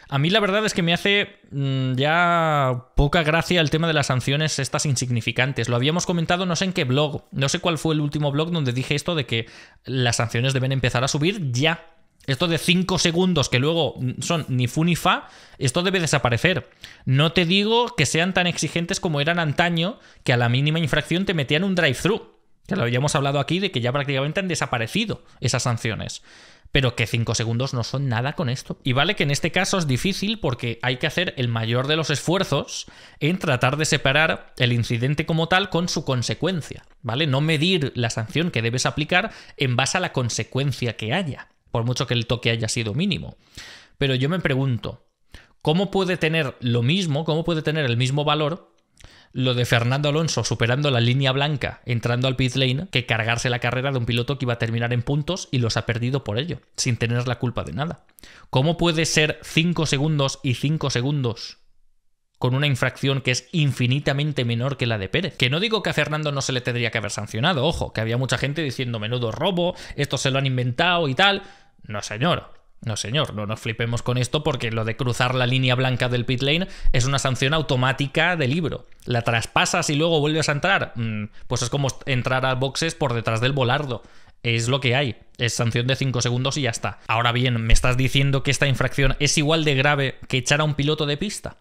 A mí la verdad es que me hace mm, ya poca gracia el tema de las sanciones estas insignificantes. Lo habíamos comentado no sé en qué blog, no sé cuál fue el último blog donde dije esto de que las sanciones deben empezar a subir ya. Esto de 5 segundos que luego mm, son ni fu ni fa, esto debe desaparecer. No te digo que sean tan exigentes como eran antaño, que a la mínima infracción te metían un drive-thru. Que lo habíamos hablado aquí de que ya prácticamente han desaparecido esas sanciones pero que 5 segundos no son nada con esto. Y vale que en este caso es difícil porque hay que hacer el mayor de los esfuerzos en tratar de separar el incidente como tal con su consecuencia, ¿vale? No medir la sanción que debes aplicar en base a la consecuencia que haya, por mucho que el toque haya sido mínimo. Pero yo me pregunto, ¿cómo puede tener lo mismo, cómo puede tener el mismo valor lo de Fernando Alonso superando la línea blanca, entrando al pit lane, que cargarse la carrera de un piloto que iba a terminar en puntos y los ha perdido por ello, sin tener la culpa de nada. ¿Cómo puede ser 5 segundos y 5 segundos con una infracción que es infinitamente menor que la de Pérez. Que no digo que a Fernando no se le tendría que haber sancionado, ojo, que había mucha gente diciendo menudo robo, esto se lo han inventado y tal. No, señor. No, señor, no nos flipemos con esto porque lo de cruzar la línea blanca del pit lane es una sanción automática de libro. La traspasas y luego vuelves a entrar. Mm, pues es como entrar a boxes por detrás del volardo. Es lo que hay. Es sanción de 5 segundos y ya está. Ahora bien, ¿me estás diciendo que esta infracción es igual de grave que echar a un piloto de pista?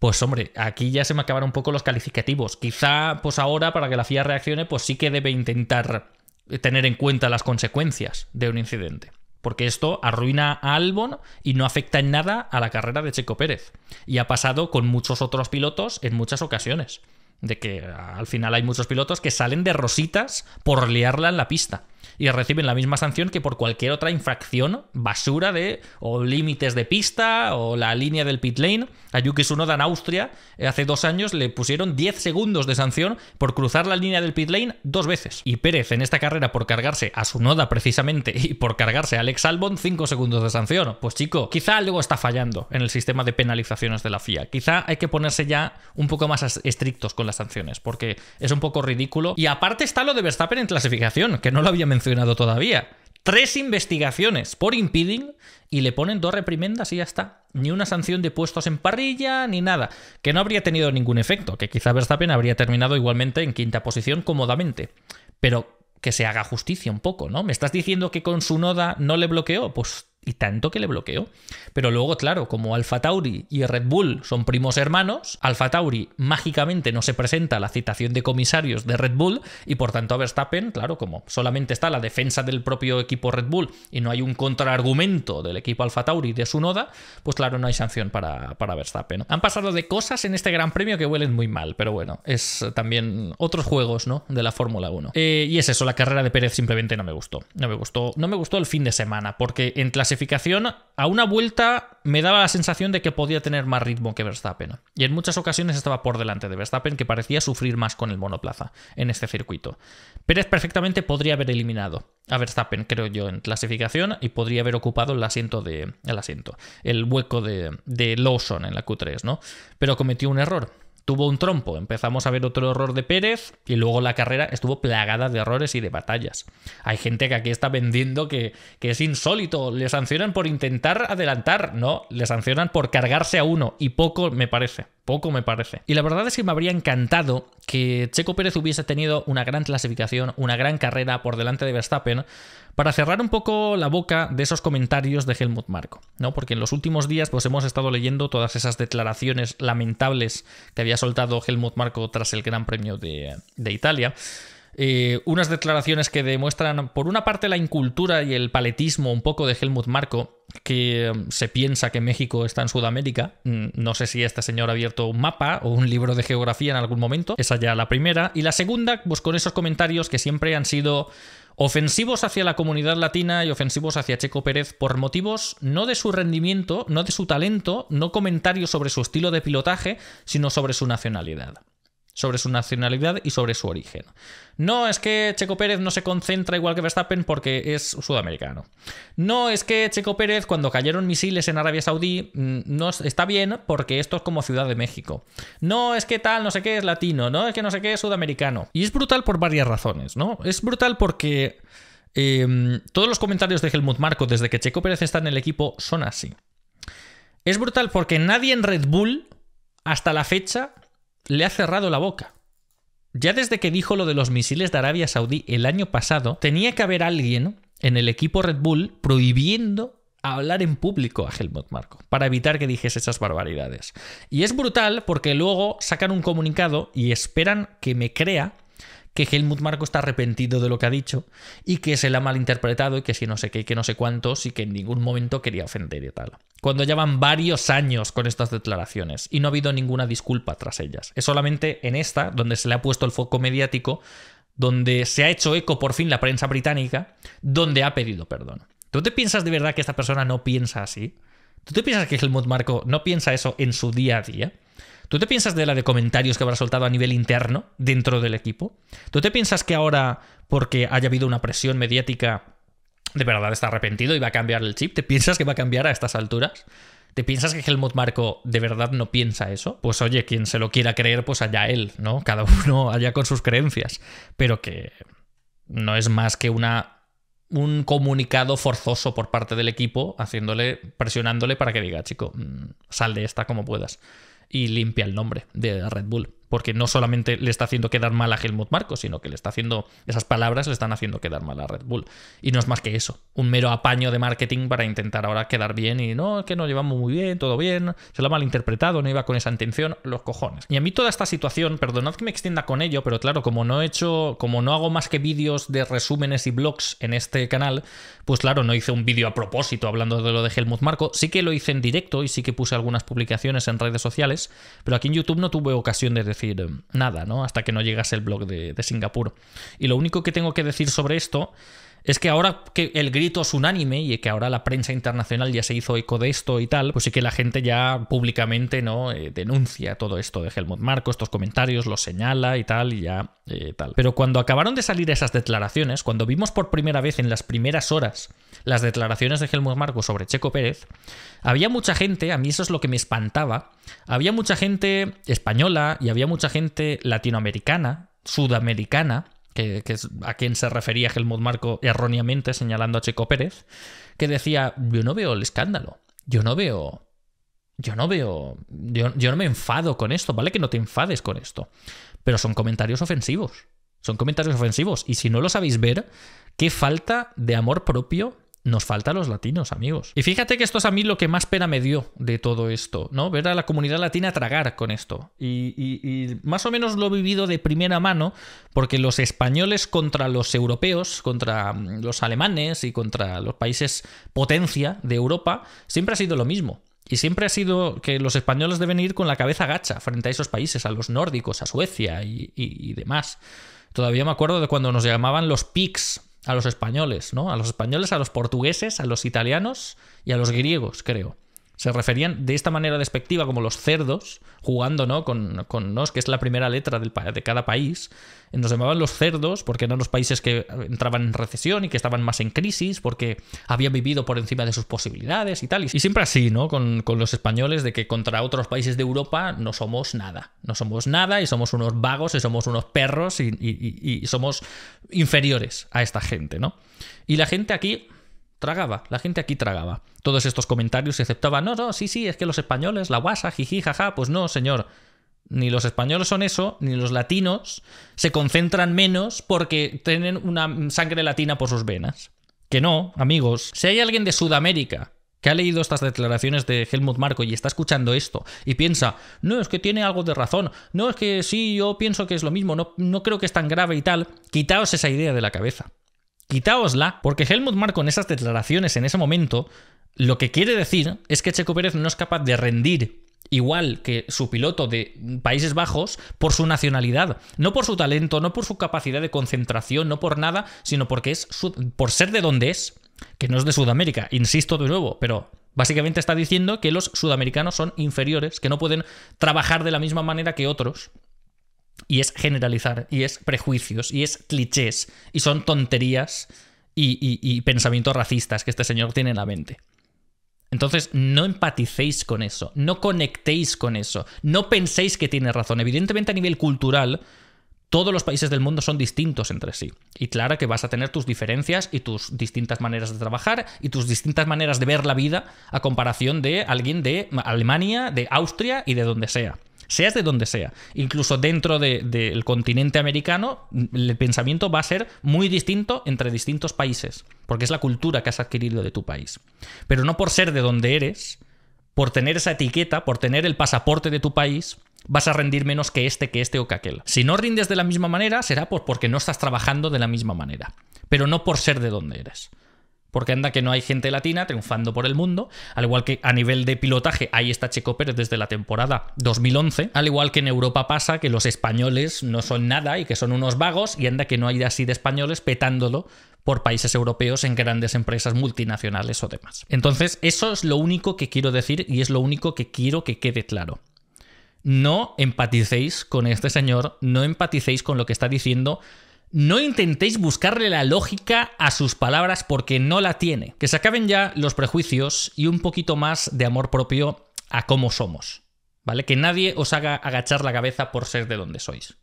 Pues hombre, aquí ya se me acabaron un poco los calificativos. Quizá, pues ahora, para que la FIA reaccione, pues sí que debe intentar tener en cuenta las consecuencias de un incidente. Porque esto arruina a Albon y no afecta en nada a la carrera de Checo Pérez. Y ha pasado con muchos otros pilotos en muchas ocasiones. De que al final hay muchos pilotos que salen de rositas por liarla en la pista y reciben la misma sanción que por cualquier otra infracción basura de o límites de pista o la línea del pit lane. A Yuki Tsunoda en Austria eh, hace dos años le pusieron 10 segundos de sanción por cruzar la línea del pit lane dos veces. Y Pérez en esta carrera por cargarse a Tsunoda precisamente y por cargarse a Alex Albon 5 segundos de sanción. Pues chico, quizá algo está fallando en el sistema de penalizaciones de la FIA. Quizá hay que ponerse ya un poco más estrictos con las sanciones porque es un poco ridículo. Y aparte está lo de Verstappen en clasificación, que no lo había mencionado mencionado todavía. Tres investigaciones por impeding y le ponen dos reprimendas y ya está. Ni una sanción de puestos en parrilla, ni nada. Que no habría tenido ningún efecto, que quizá Verstappen habría terminado igualmente en quinta posición cómodamente. Pero que se haga justicia un poco, ¿no? ¿Me estás diciendo que con su noda no le bloqueó? Pues y tanto que le bloqueó. Pero luego, claro, como Alfa Tauri y Red Bull son primos hermanos, Alfa Tauri mágicamente no se presenta a la citación de comisarios de Red Bull y por tanto a Verstappen, claro, como solamente está la defensa del propio equipo Red Bull y no hay un contraargumento del equipo Alfa Tauri de su noda, pues claro, no hay sanción para, para Verstappen. Han pasado de cosas en este Gran Premio que huelen muy mal, pero bueno, es también otros juegos, ¿no? De la Fórmula 1. Eh, y es eso, la carrera de Pérez simplemente no me gustó. No me gustó, no me gustó el fin de semana, porque en clase clasificación, a una vuelta me daba la sensación de que podía tener más ritmo que Verstappen. Y en muchas ocasiones estaba por delante de Verstappen, que parecía sufrir más con el monoplaza en este circuito. Pérez perfectamente podría haber eliminado a Verstappen, creo yo, en clasificación y podría haber ocupado el asiento de. el asiento. el hueco de, de Lawson en la Q3, ¿no? Pero cometió un error tuvo un trompo. Empezamos a ver otro error de Pérez y luego la carrera estuvo plagada de errores y de batallas. Hay gente que aquí está vendiendo que, que es insólito. Le sancionan por intentar adelantar, no, le sancionan por cargarse a uno y poco me parece poco me parece. Y la verdad es que me habría encantado que Checo Pérez hubiese tenido una gran clasificación, una gran carrera por delante de Verstappen, para cerrar un poco la boca de esos comentarios de Helmut Marko, ¿no? Porque en los últimos días pues hemos estado leyendo todas esas declaraciones lamentables que había soltado Helmut Marko tras el Gran Premio de, de Italia. Eh, unas declaraciones que demuestran, por una parte, la incultura y el paletismo un poco de Helmut Marco, que um, se piensa que México está en Sudamérica. Mm, no sé si este señor ha abierto un mapa o un libro de geografía en algún momento. Esa ya la primera. Y la segunda, pues con esos comentarios que siempre han sido ofensivos hacia la comunidad latina y ofensivos hacia Checo Pérez por motivos no de su rendimiento, no de su talento, no comentarios sobre su estilo de pilotaje, sino sobre su nacionalidad sobre su nacionalidad y sobre su origen. No es que Checo Pérez no se concentra igual que Verstappen porque es sudamericano. No es que Checo Pérez cuando cayeron misiles en Arabia Saudí mm, no está bien porque esto es como Ciudad de México. No es que tal, no sé qué es latino, no es que no sé qué es sudamericano. Y es brutal por varias razones, ¿no? Es brutal porque em, todos los comentarios de Helmut Marco desde que Checo Pérez está en el equipo son así. Es brutal porque nadie en Red Bull hasta la fecha le ha cerrado la boca. Ya desde que dijo lo de los misiles de Arabia Saudí el año pasado, tenía que haber alguien en el equipo Red Bull prohibiendo hablar en público a Helmut Marko, para evitar que dijese esas barbaridades. Y es brutal porque luego sacan un comunicado y esperan que me crea que Helmut Marco está arrepentido de lo que ha dicho y que se le ha malinterpretado y que si no sé qué que no sé cuántos y que en ningún momento quería ofender y tal. Cuando ya van varios años con estas declaraciones y no ha habido ninguna disculpa tras ellas. Es solamente en esta donde se le ha puesto el foco mediático, donde se ha hecho eco por fin la prensa británica, donde ha pedido perdón. ¿Tú te piensas de verdad que esta persona no piensa así? ¿Tú te piensas que Helmut Marco no piensa eso en su día a día? ¿Tú te piensas de la de comentarios que habrá soltado a nivel interno dentro del equipo? ¿Tú te piensas que ahora, porque haya habido una presión mediática, de verdad está arrepentido y va a cambiar el chip? ¿Te piensas que va a cambiar a estas alturas? ¿Te piensas que Helmut Marco de verdad no piensa eso? Pues oye, quien se lo quiera creer, pues allá él, ¿no? Cada uno allá con sus creencias. Pero que no es más que una un comunicado forzoso por parte del equipo, haciéndole, presionándole para que diga, chico, mm, sal de esta como puedas y limpia el nombre de Red Bull porque no solamente le está haciendo quedar mal a Helmut Marco, sino que le está haciendo esas palabras le están haciendo quedar mal a Red Bull. Y no es más que eso, un mero apaño de marketing para intentar ahora quedar bien y no, que no llevamos muy bien, todo bien, se lo ha malinterpretado, no iba con esa intención, los cojones. Y a mí toda esta situación, perdonad que me extienda con ello, pero claro, como no he hecho, como no hago más que vídeos de resúmenes y blogs en este canal, pues claro, no hice un vídeo a propósito hablando de lo de Helmut Marco, sí que lo hice en directo y sí que puse algunas publicaciones en redes sociales, pero aquí en YouTube no tuve ocasión de decir eh, nada, ¿no? Hasta que no llegase el blog de, Singapur. Y lo único que tengo que decir sobre esto es que ahora que el grito es unánime y que ahora la prensa internacional ya se hizo eco de esto y tal, pues sí que la gente ya públicamente no eh, denuncia todo esto de Helmut Marco, estos comentarios, los señala y tal y ya eh, tal. Pero cuando acabaron de salir esas declaraciones, cuando vimos por primera vez en las primeras horas las declaraciones de Helmut Marco sobre Checo Pérez, había mucha gente, a mí eso es lo que me espantaba, había mucha gente española y había mucha gente latinoamericana, sudamericana, que, es a quien se refería Helmut Marco erróneamente señalando a Checo Pérez, que decía, yo no veo el escándalo, yo no veo... Yo no veo, yo, yo no me enfado con esto, ¿vale? Que no te enfades con esto. Pero son comentarios ofensivos. Son comentarios ofensivos. Y si no lo sabéis ver, qué falta de amor propio nos falta los latinos, amigos. Y fíjate que esto es a mí lo que más pena me dio de todo esto, ¿no? Ver a la comunidad latina tragar con esto. Y, más o menos lo he vivido de primera mano, porque los españoles contra los europeos, contra mm, los alemanes y contra los países potencia de Europa, siempre ha sido lo mismo. Y siempre ha sido que los españoles deben ir con la cabeza gacha frente a esos países, a los nórdicos, a Suecia y, y demás. Todavía me acuerdo de cuando nos llamaban los PICs, a los españoles, ¿no? A los españoles, a los portugueses, a los italianos y a los griegos, creo. Se referían de esta manera despectiva como los cerdos, jugando ¿no? con, con nos, que es la primera letra del, de cada país. Nos llamaban los cerdos porque eran los países que entraban en recesión y que estaban más en crisis, porque habían vivido por encima de sus posibilidades y tal. Y siempre así, ¿no? Con, los españoles, de que contra otros países de Europa no somos nada. No somos nada y somos unos vagos y somos unos perros y, y somos inferiores a esta gente, ¿no? Y la gente aquí Tragaba, la gente aquí tragaba. Todos estos comentarios se aceptaban, no, no, sí, sí, es que los españoles, la guasa, jiji, jaja, pues no, señor. Ni los españoles son eso, ni los latinos se concentran menos porque tienen una sangre latina por sus venas. Que no, amigos. Si hay alguien de Sudamérica que ha leído estas declaraciones de Helmut Marco y está escuchando esto y piensa, no, es que tiene algo de razón, no, es que sí, yo pienso que es lo mismo, no, no creo que es tan grave y tal, quitaos esa idea de la cabeza quitaosla, porque Helmut Marko con esas declaraciones en ese momento lo que quiere decir es que Checo Pérez no es capaz de rendir igual que su piloto de Países Bajos por su nacionalidad, no por su talento, no por su capacidad de concentración, no por nada, sino porque es por ser de donde es, que no es de Sudamérica, insisto de nuevo, pero básicamente está diciendo que los sudamericanos son inferiores, que no pueden trabajar de la misma manera que otros y es generalizar, y es prejuicios, y es clichés, y son tonterías y, pensamientos racistas que este señor tiene en la mente. Entonces, no empaticéis con eso, no conectéis con eso, no penséis que tiene razón. Evidentemente, a nivel cultural, todos los países del mundo son distintos entre sí. Y claro que vas a tener tus diferencias y tus distintas maneras de trabajar y tus distintas maneras de ver la vida a comparación de alguien de Alemania, de Austria y de donde sea seas de donde sea. Incluso dentro del continente americano, el pensamiento va a ser muy distinto entre distintos países, porque es la cultura que has adquirido de tu país. Pero no por ser de donde eres, por tener esa etiqueta, por tener el pasaporte de tu país, vas a rendir menos que este, que este o que aquel. Si no rindes de la misma manera, será porque no estás trabajando de la misma manera, pero no por ser de donde eres. Porque anda que no hay gente latina triunfando por el mundo, al igual que a nivel de pilotaje, ahí está Checo Pérez desde la temporada 2011, al igual que en Europa pasa que los españoles no son nada y que son unos vagos, y anda que no hay así de españoles petándolo por países europeos en grandes empresas multinacionales o demás. Entonces, eso es lo único que quiero decir y es lo único que quiero que quede claro. No empaticéis con este señor, no empaticéis con lo que está diciendo, no intentéis buscarle la lógica a sus palabras porque no la tiene. Que se acaben ya los prejuicios y un poquito más de amor propio a cómo somos. ¿Vale? Que nadie os haga agachar la cabeza por ser de donde sois.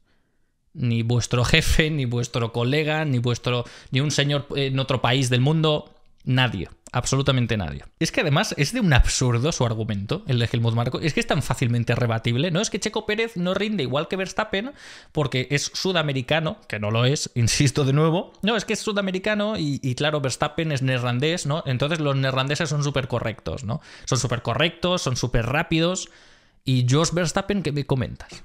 Ni vuestro jefe, ni vuestro colega, ni vuestro. ni un señor eh, en otro país del mundo. Nadie. Absolutamente nadie. Es que además es de un absurdo su argumento, el de Helmut Marco. Es que es tan fácilmente rebatible. No es que Checo Pérez no rinde igual que Verstappen porque es sudamericano, que no lo es, insisto de nuevo. No, es que es sudamericano y, claro, Verstappen es neerlandés, ¿no? Entonces los neerlandeses son súper correctos, ¿no? Son súper correctos, son súper rápidos. Y George Verstappen, ¿qué me comentas?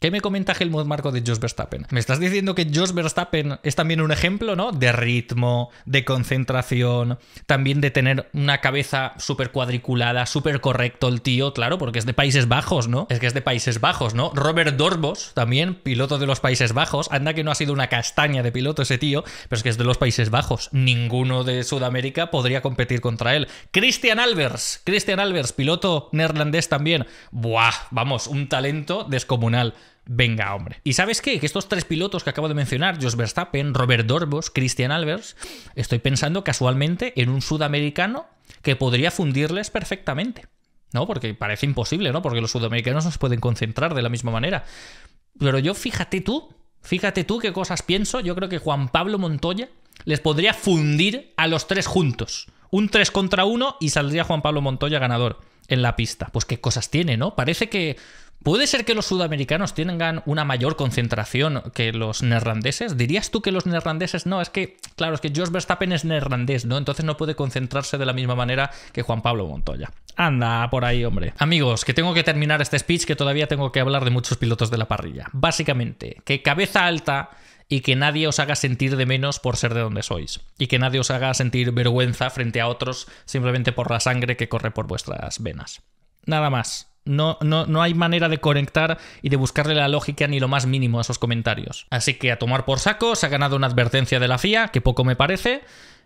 ¿Qué me comenta Helmut Marco de Jos Verstappen? Me estás diciendo que Jos Verstappen es también un ejemplo, ¿no? De ritmo, de concentración, también de tener una cabeza súper cuadriculada, súper correcto el tío, claro, porque es de Países Bajos, ¿no? Es que es de Países Bajos, ¿no? Robert Dorbos, también, piloto de los Países Bajos, anda que no ha sido una castaña de piloto ese tío, pero es que es de los Países Bajos. Ninguno de Sudamérica podría competir contra él. Christian Albers, Christian Albers, piloto neerlandés también. Buah, vamos, un talento descomunal venga, hombre. ¿Y sabes qué? Que estos tres pilotos que acabo de mencionar, Jos Verstappen, Robert Dorbos, Christian Albers, estoy pensando casualmente en un sudamericano que podría fundirles perfectamente. ¿No? Porque parece imposible, ¿no? Porque los sudamericanos no se pueden concentrar de la misma manera. Pero yo, fíjate tú, fíjate tú qué cosas pienso. Yo creo que Juan Pablo Montoya les podría fundir a los tres juntos. Un 3 contra uno y saldría Juan Pablo Montoya ganador en la pista. Pues qué cosas tiene, ¿no? Parece que ¿Puede ser que los sudamericanos tengan una mayor concentración que los neerlandeses? ¿Dirías tú que los neerlandeses no? Es que, claro, es que George Verstappen es neerlandés, ¿no? Entonces no puede concentrarse de la misma manera que Juan Pablo Montoya. Anda, por ahí, hombre. Amigos, que tengo que terminar este speech, que todavía tengo que hablar de muchos pilotos de la parrilla. Básicamente, que cabeza alta y que nadie os haga sentir de menos por ser de donde sois. Y que nadie os haga sentir vergüenza frente a otros simplemente por la sangre que corre por vuestras venas. Nada más. No, hay manera de conectar y de buscarle la lógica ni lo más mínimo a esos comentarios. Así que a tomar por saco, se ha ganado una advertencia de la FIA, que poco me parece,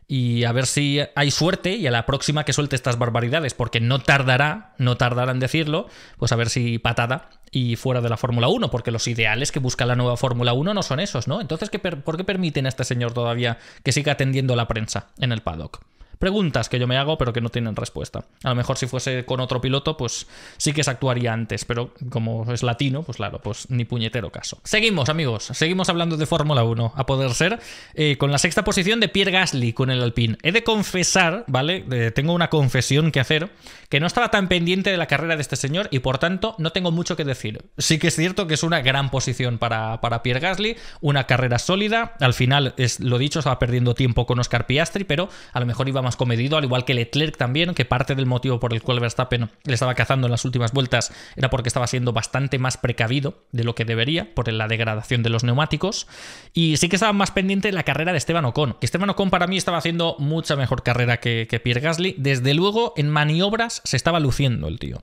y a ver si hay suerte y a la próxima que suelte estas barbaridades, porque no tardará, no tardará en decirlo, pues a ver si patada y fuera de la Fórmula 1, porque los ideales que busca la nueva Fórmula 1 no son esos, ¿no? Entonces, ¿por qué permiten a este señor todavía que siga atendiendo la prensa en el paddock? preguntas que yo me hago pero que no tienen respuesta. A lo mejor si fuese con otro piloto, pues sí que se actuaría antes, pero como es latino, pues claro, pues ni puñetero caso. Seguimos, amigos, seguimos hablando de Fórmula 1, a poder ser, eh, con la sexta posición de Pierre Gasly con el Alpine. He de confesar, ¿vale? tengo una confesión que hacer, que no estaba tan pendiente de la carrera de este señor y por tanto no tengo mucho que decir. Sí que es cierto que es una gran posición para, para Pierre Gasly, una carrera sólida, al final, es, lo dicho, estaba perdiendo tiempo con Oscar Piastri, pero a lo mejor iba comedido, al igual que Leclerc también, que parte del motivo por el cual Verstappen le estaba cazando en las últimas vueltas era porque estaba siendo bastante más precavido de lo que debería por la degradación de los neumáticos. Y sí que estaba más pendiente la carrera de Esteban Ocon. Esteban Ocon para mí estaba haciendo mucha mejor carrera que, Pierre Gasly. Desde luego, en maniobras se estaba luciendo el tío.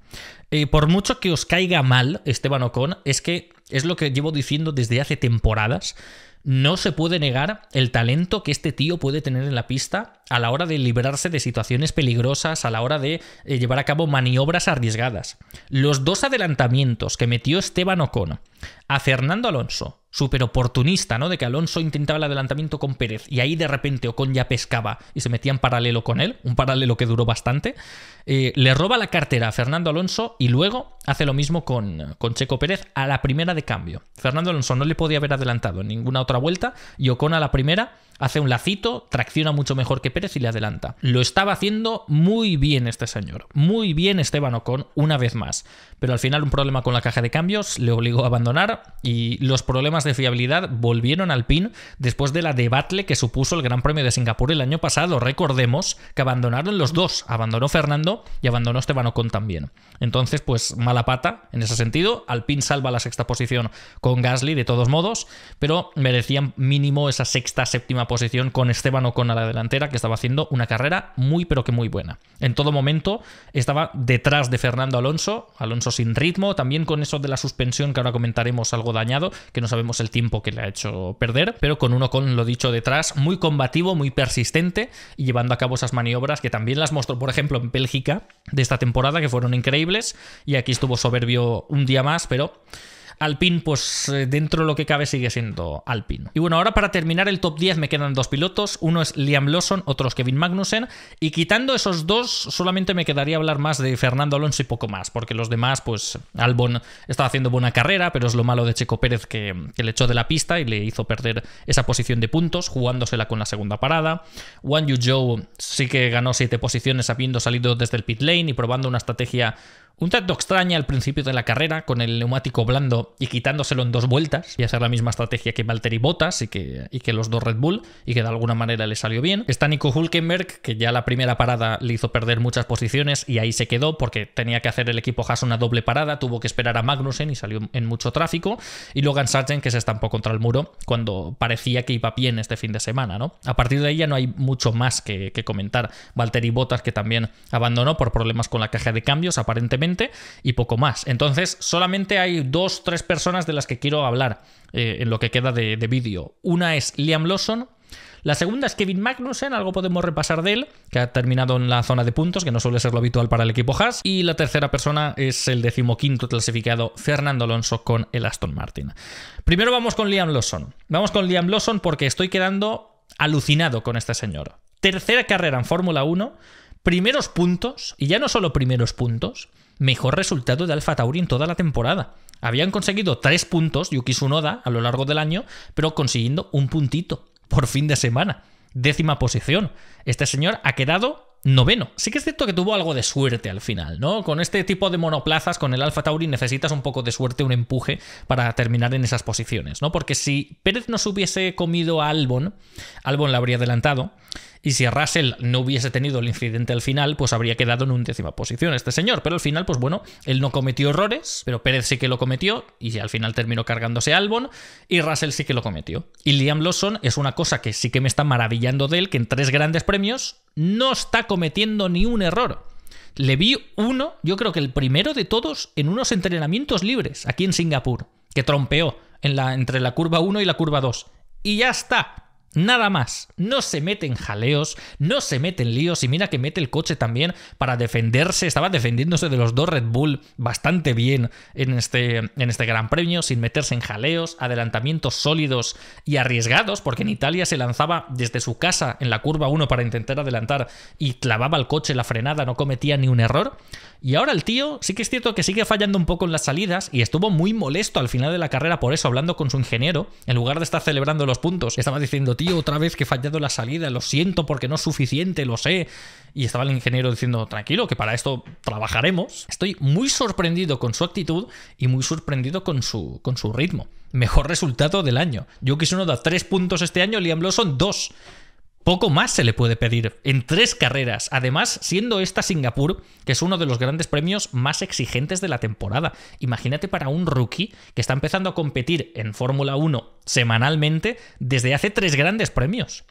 Eh, por mucho que os caiga mal Esteban Ocon, es que es lo que llevo diciendo desde hace temporadas no se puede negar el talento que este tío puede tener en la pista a la hora de librarse de situaciones peligrosas, a la hora de eh, llevar a cabo maniobras arriesgadas. Los dos adelantamientos que metió Esteban Ocon a Fernando Alonso súper oportunista, ¿no? De que Alonso intentaba el adelantamiento con Pérez y ahí de repente Ocon ya pescaba y se metía en paralelo con él, un paralelo que duró bastante, eh, le roba la cartera a Fernando Alonso y luego hace lo mismo con, con Checo Pérez a la primera de cambio. Fernando Alonso no le podía haber adelantado en ninguna otra vuelta y Ocon a la primera hace un lacito, tracciona mucho mejor que Pérez y le adelanta. Lo estaba haciendo muy bien este señor, muy bien Esteban Ocon una vez más, pero al final un problema con la caja de cambios le obligó a abandonar y los problemas de fiabilidad volvieron al pin después de la debacle que supuso el Gran Premio de Singapur el año pasado. Recordemos que abandonaron los dos, abandonó Fernando y abandonó Esteban Ocon también. Entonces, pues mala pata en ese sentido, Alpine salva la sexta posición con Gasly de todos modos, pero merecían mínimo esa sexta, séptima posición con Esteban Ocon a la delantera, que estaba haciendo una carrera muy pero que muy buena. En todo momento estaba detrás de Fernando Alonso, Alonso sin ritmo, también con eso de la suspensión que ahora comentaremos algo dañado, que no sabemos el tiempo que le ha hecho perder, pero con uno con lo dicho detrás, muy combativo, muy persistente y llevando a cabo esas maniobras que también las mostró, por ejemplo, en Bélgica de esta temporada, que fueron increíbles, y aquí estuvo soberbio un día más, pero... Alpine, pues eh, dentro de lo que cabe sigue siendo Alpine. Y bueno, ahora para terminar el top 10 me quedan dos pilotos. Uno es Liam Lawson, otro es Kevin Magnussen. Y quitando esos dos, solamente me quedaría hablar más de Fernando Alonso y poco más, porque los demás, pues Albon estaba haciendo buena carrera, pero es lo malo de Checo Pérez que, le echó de la pista y le hizo perder esa posición de puntos, jugándosela con la segunda parada. Wang Yu Zhou sí que ganó siete posiciones habiendo salido desde el pit lane y probando una estrategia un tanto extraña al principio de la carrera, con el neumático blando y quitándoselo en dos vueltas, y hacer la misma estrategia que Valtteri Bottas y que, y que los dos Red Bull, y que de alguna manera le salió bien. Está Nico Hulkenberg, que ya la primera parada le hizo perder muchas posiciones y ahí se quedó porque tenía que hacer el equipo Haas una doble parada, tuvo que esperar a Magnussen y salió en mucho tráfico. Y Logan Sargent, que se estampó contra el muro cuando parecía que iba bien este fin de semana, ¿no? A partir de ahí ya no hay mucho más que, que comentar. Valtteri Bottas, que también abandonó por problemas con la caja de cambios, aparentemente y poco más. Entonces, solamente hay dos, tres personas de las que quiero hablar eh, en lo que queda de, de vídeo. Una es Liam Lawson, la segunda es Kevin Magnussen, algo podemos repasar de él, que ha terminado en la zona de puntos, que no suele ser lo habitual para el equipo Haas. Y la tercera persona es el decimoquinto clasificado, Fernando Alonso, con el Aston Martin. Primero vamos con Liam Lawson. Vamos con Liam Lawson porque estoy quedando alucinado con este señor. Tercera carrera en Fórmula 1, primeros puntos, y ya no solo primeros puntos, mejor resultado de Alfa Tauri en toda la temporada. Habían conseguido tres puntos Yuki Tsunoda a lo largo del año, pero consiguiendo un puntito por fin de semana. Décima posición. Este señor ha quedado noveno. Sí que es cierto que tuvo algo de suerte al final, ¿no? Con este tipo de monoplazas, con el Alfa Tauri, necesitas un poco de suerte, un empuje para terminar en esas posiciones, ¿no? Porque si Pérez no hubiese comido a Albon, Albon la habría adelantado. Y si Russell no hubiese tenido el incidente al final, pues habría quedado en undécima posición este señor. Pero al final, pues bueno, él no cometió errores, pero Pérez sí que lo cometió y al final terminó cargándose Albon y Russell sí que lo cometió. Y Liam Lawson es una cosa que sí que me está maravillando de él, que en tres grandes premios no está cometiendo ni un error. Le vi uno, yo creo que el primero de todos, en unos entrenamientos libres aquí en Singapur, que trompeó en la, entre la curva 1 y la curva 2. Y ya está. Nada más, no se mete en jaleos, no se mete en líos y mira que mete el coche también para defenderse, estaba defendiéndose de los dos Red Bull bastante bien en este, en este Gran Premio, sin meterse en jaleos, adelantamientos sólidos y arriesgados, porque en Italia se lanzaba desde su casa en la curva 1 para intentar adelantar y clavaba el coche la frenada, no cometía ni un error. Y ahora el tío sí que es cierto que sigue fallando un poco en las salidas y estuvo muy molesto al final de la carrera por eso, hablando con su ingeniero. En lugar de estar celebrando los puntos, estaba diciendo, tío, otra vez que he fallado la salida, lo siento porque no es suficiente, lo sé. Y estaba el ingeniero diciendo, tranquilo, que para esto trabajaremos. Estoy muy sorprendido con su actitud y muy sorprendido con su, con su ritmo. Mejor resultado del año. Yo uno da tres puntos este año, Liam Lawson, dos poco más se le puede pedir en tres carreras. Además, siendo esta Singapur, que es uno de los grandes premios más exigentes de la temporada. Imagínate para un rookie que está empezando a competir en Fórmula 1 semanalmente desde hace tres grandes premios.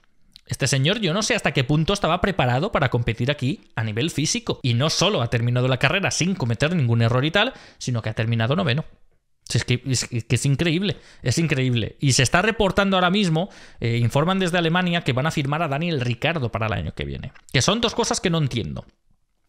Este señor yo no sé hasta qué punto estaba preparado para competir aquí a nivel físico. Y no solo ha terminado la carrera sin cometer ningún error y tal, sino que ha terminado noveno. Es que, es increíble, es increíble. Y se está reportando ahora mismo, eh, informan desde Alemania que van a firmar a Daniel Ricardo para el año que viene. Que son dos cosas que no entiendo.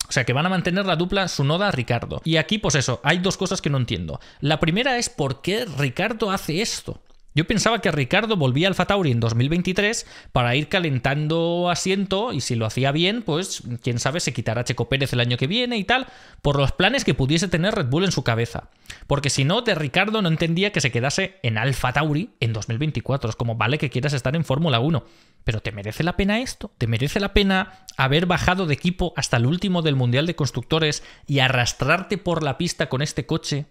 O sea, que van a mantener la dupla Su Noda ricardo Y aquí, pues eso, hay dos cosas que no entiendo. La primera es por qué Ricardo hace esto. Yo pensaba que Ricardo volvía al Fatauri en 2023 para ir calentando asiento y si lo hacía bien, pues quién sabe, se quitará Checo Pérez el año que viene y tal, por los planes que pudiese tener Red Bull en su cabeza. Porque si no, de Ricardo no entendía que se quedase en Alfa Tauri en 2024. Es como, vale que quieras estar en Fórmula 1, pero ¿te merece la pena esto? ¿Te merece la pena haber bajado de equipo hasta el último del Mundial de Constructores y arrastrarte por la pista con este coche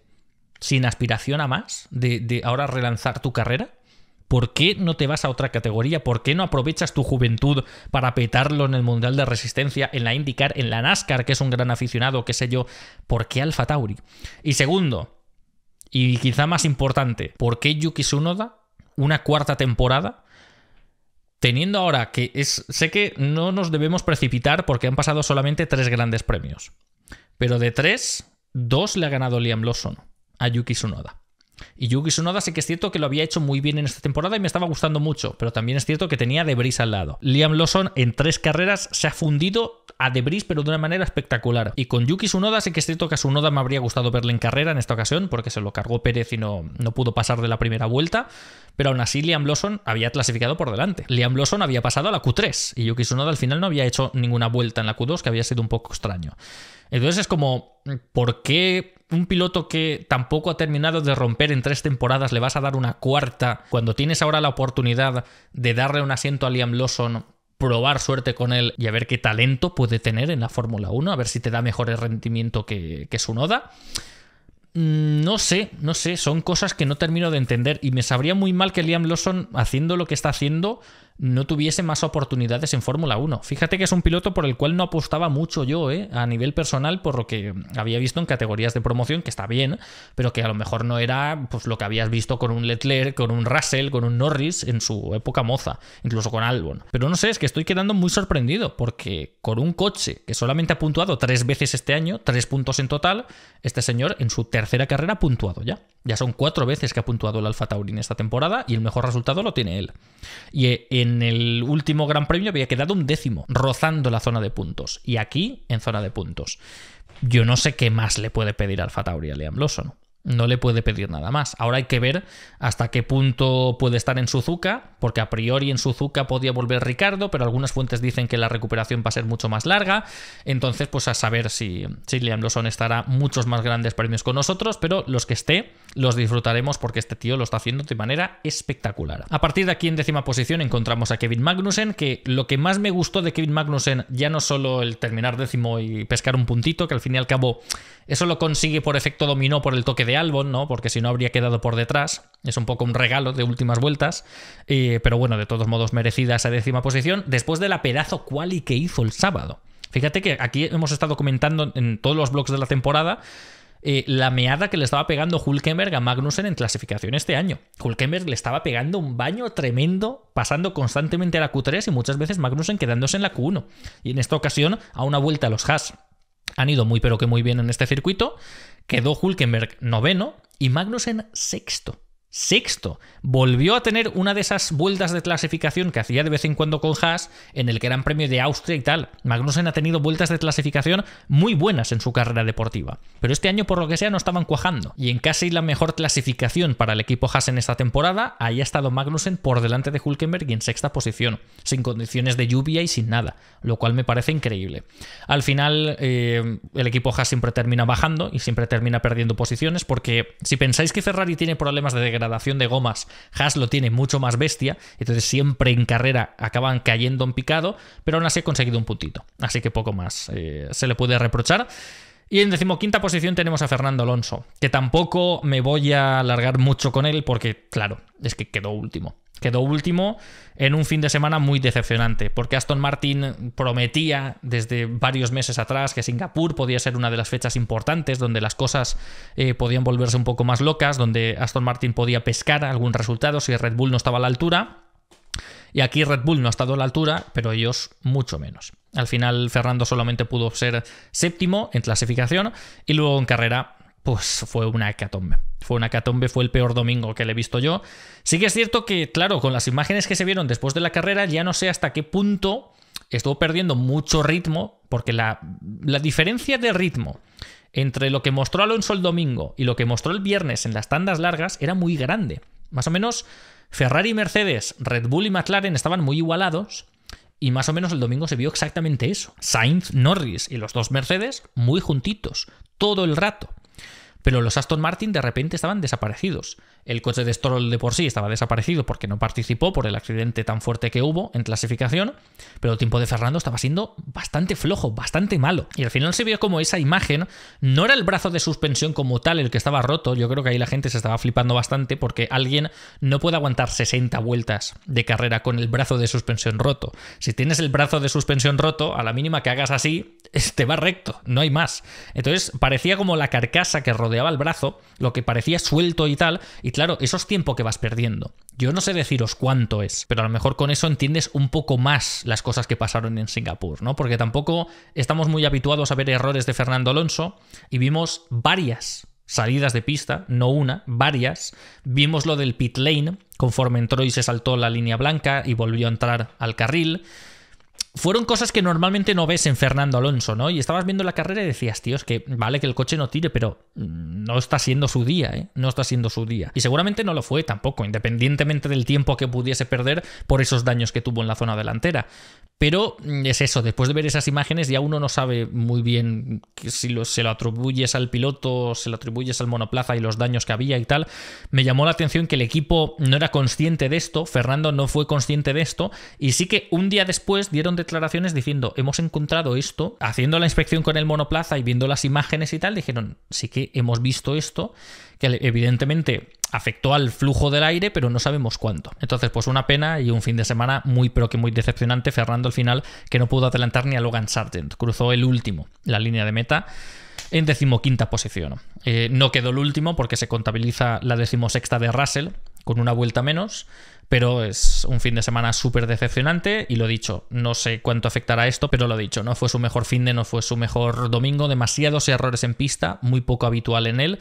sin aspiración a más de, ahora relanzar tu carrera? ¿Por qué no te vas a otra categoría? ¿Por qué no aprovechas tu juventud para petarlo en el Mundial de Resistencia, en la IndyCar, en la NASCAR, que es un gran aficionado, qué sé yo? ¿Por qué Alfa Tauri? Y segundo, y quizá más importante, ¿por qué Yuki Tsunoda, una cuarta temporada, teniendo ahora que es. Sé que no nos debemos precipitar porque han pasado solamente tres grandes premios, pero de tres, dos le ha ganado Liam Lawson a Yuki Tsunoda. Y Yuki Tsunoda sí que es cierto que lo había hecho muy bien en esta temporada y me estaba gustando mucho, pero también es cierto que tenía a Debris al lado. Liam Lawson en tres carreras se ha fundido a Debris, pero de una manera espectacular. Y con Yuki Tsunoda sí que es cierto que a Tsunoda me habría gustado verle en carrera en esta ocasión, porque se lo cargó Pérez y no, no pudo pasar de la primera vuelta, pero aún así Liam Lawson había clasificado por delante. Liam Lawson había pasado a la Q3 y Yuki Tsunoda al final no había hecho ninguna vuelta en la Q2, que había sido un poco extraño. Entonces es como, ¿por qué un piloto que tampoco ha terminado de romper en tres temporadas, le vas a dar una cuarta, cuando tienes ahora la oportunidad de darle un asiento a Liam Lawson, probar suerte con él y a ver qué talento puede tener en la Fórmula 1, a ver si te da mejor rendimiento que, que su Noda. Mm, no sé, no sé, son cosas que no termino de entender y me sabría muy mal que Liam Lawson, haciendo lo que está haciendo, no tuviese más oportunidades en Fórmula 1. Fíjate que es un piloto por el cual no apostaba mucho yo, ¿eh? a nivel personal, por lo que había visto en categorías de promoción, que está bien, pero que a lo mejor no era pues, lo que habías visto con un Leclerc, con un Russell, con un Norris en su época moza, incluso con Albon. Pero no sé, es que estoy quedando muy sorprendido, porque con un coche que solamente ha puntuado tres veces este año, tres puntos en total, este señor en su tercera carrera ha puntuado ya. Ya son cuatro veces que ha puntuado el Alfa Tauri en esta temporada y el mejor resultado lo tiene él. Y eh, en en el último Gran Premio había quedado un décimo, rozando la zona de puntos. Y aquí, en zona de puntos. Yo no sé qué más le puede pedir Alfa Tauri a Liam Lawson. No le puede pedir nada más. Ahora hay que ver hasta qué punto puede estar en Suzuka, porque a priori en Suzuka podía volver Ricardo, pero algunas fuentes dicen que la recuperación va a ser mucho más larga. Entonces, pues a saber si, si Liam Lawson estará muchos más grandes premios con nosotros, pero los que esté los disfrutaremos porque este tío lo está haciendo de manera espectacular. A partir de aquí en décima posición encontramos a Kevin Magnussen, que lo que más me gustó de Kevin Magnussen ya no solo el terminar décimo y pescar un puntito, que al fin y al cabo eso lo consigue por efecto dominó por el toque de de Albon, ¿no? Porque si no habría quedado por detrás. Es un poco un regalo de últimas vueltas. pero bueno, de todos modos, merecida esa décima posición. Después de la pedazo y que hizo el sábado. Fíjate que aquí hemos estado comentando en todos los blogs de la temporada. Eh, la meada que le estaba pegando Hulkenberg a Magnussen en clasificación este año. Hulkenberg le estaba pegando un baño tremendo, pasando constantemente a la Q3 y muchas veces Magnussen quedándose en la Q1. Y en esta ocasión, a una vuelta los Haas. Han ido muy pero que muy bien en este circuito. Quedó Hulkenberg noveno y Magnussen sexto sexto. Volvió a tener una de esas vueltas de clasificación que hacía de vez en cuando con Haas en el Gran Premio de Austria y tal. Magnussen ha tenido vueltas de clasificación muy buenas en su carrera deportiva, pero este año por lo que sea no estaban cuajando. Y en casi la mejor clasificación para el equipo Haas en esta temporada, ahí ha estado Magnussen por delante de Hulkenberg y en sexta posición, sin condiciones de lluvia y sin nada, lo cual me parece increíble. Al final, eh, el equipo Haas siempre termina bajando y siempre termina perdiendo posiciones porque si pensáis que Ferrari tiene problemas de gradación de gomas, Haas lo tiene mucho más bestia, entonces siempre en carrera acaban cayendo en picado, pero aún así ha conseguido un puntito. Así que poco más eh, se le puede reprochar. Y en decimoquinta posición tenemos a Fernando Alonso, que tampoco me voy a alargar mucho con él porque, claro, es que quedó último. Quedó último en un fin de semana muy decepcionante, porque Aston Martin prometía desde varios meses atrás que Singapur podía ser una de las fechas importantes donde las cosas eh, podían volverse un poco más locas, donde Aston Martin podía pescar algún resultado si Red Bull no estaba a la altura. Y aquí Red Bull no ha estado a la altura, pero ellos mucho menos. Al final Fernando solamente pudo ser séptimo en clasificación y luego en carrera pues, fue una hecatombe. Fue una hecatombe, fue el peor domingo que le he visto yo. Sí que es cierto que, claro, con las imágenes que se vieron después de la carrera, ya no sé hasta qué punto estuvo perdiendo mucho ritmo, porque la, la diferencia de ritmo entre lo que mostró Alonso el domingo y lo que mostró el viernes en las tandas largas era muy grande. Más o menos Ferrari, Mercedes, Red Bull y McLaren estaban muy igualados y más o menos el domingo se vio exactamente eso. Sainz, Norris y los dos Mercedes muy juntitos, todo el rato. Pero los Aston Martin de repente estaban desaparecidos. El coche de Stroll de por sí estaba desaparecido porque no participó por el accidente tan fuerte que hubo en clasificación, pero el tiempo de Fernando estaba siendo bastante flojo, bastante malo. Y al final se vio como esa imagen no era el brazo de suspensión como tal el que estaba roto, yo creo que ahí la gente se estaba flipando bastante porque alguien no puede aguantar 60 vueltas de carrera con el brazo de suspensión roto. Si tienes el brazo de suspensión roto, a la mínima que hagas así, te va recto, no hay más. Entonces parecía como la carcasa que rotó rodeaba el brazo, lo que parecía suelto y tal, y claro, eso es tiempo que vas perdiendo. Yo no sé deciros cuánto es, pero a lo mejor con eso entiendes un poco más las cosas que pasaron en Singapur, ¿no? Porque tampoco estamos muy habituados a ver errores de Fernando Alonso y vimos varias salidas de pista, no una, varias. Vimos lo del pit lane, conforme entró y se saltó la línea blanca y volvió a entrar al carril fueron cosas que normalmente no ves en Fernando Alonso, ¿no? Y estabas viendo la carrera y decías, tío, es que vale que el coche no tire, pero no está siendo su día, ¿eh? No está siendo su día. Y seguramente no lo fue tampoco, independientemente del tiempo que pudiese perder por esos daños que tuvo en la zona delantera. Pero mm, es eso, después de ver esas imágenes ya uno no sabe muy bien si se lo atribuyes al piloto, se lo atribuyes al monoplaza y los daños que había y tal. Me llamó la atención que el equipo no era consciente de esto, Fernando no fue consciente de esto, y sí que un día después dieron declaraciones diciendo, hemos encontrado esto, haciendo la inspección con el monoplaza y viendo las imágenes y tal, dijeron, sí que hemos visto esto, que evidentemente afectó al flujo del aire, pero no sabemos cuánto. Entonces, pues una pena y un fin de semana muy, pero que muy decepcionante. Fernando al final, que no pudo adelantar ni a Logan Sargent, cruzó el último, la línea de meta en decimoquinta posición. Eh, no quedó el último porque se contabiliza la decimosexta de Russell, con una vuelta menos, pero es un fin de semana súper decepcionante y lo dicho, no sé cuánto afectará esto, pero lo dicho, no fue su mejor fin de, no fue su mejor domingo, demasiados errores en pista, muy poco habitual en él.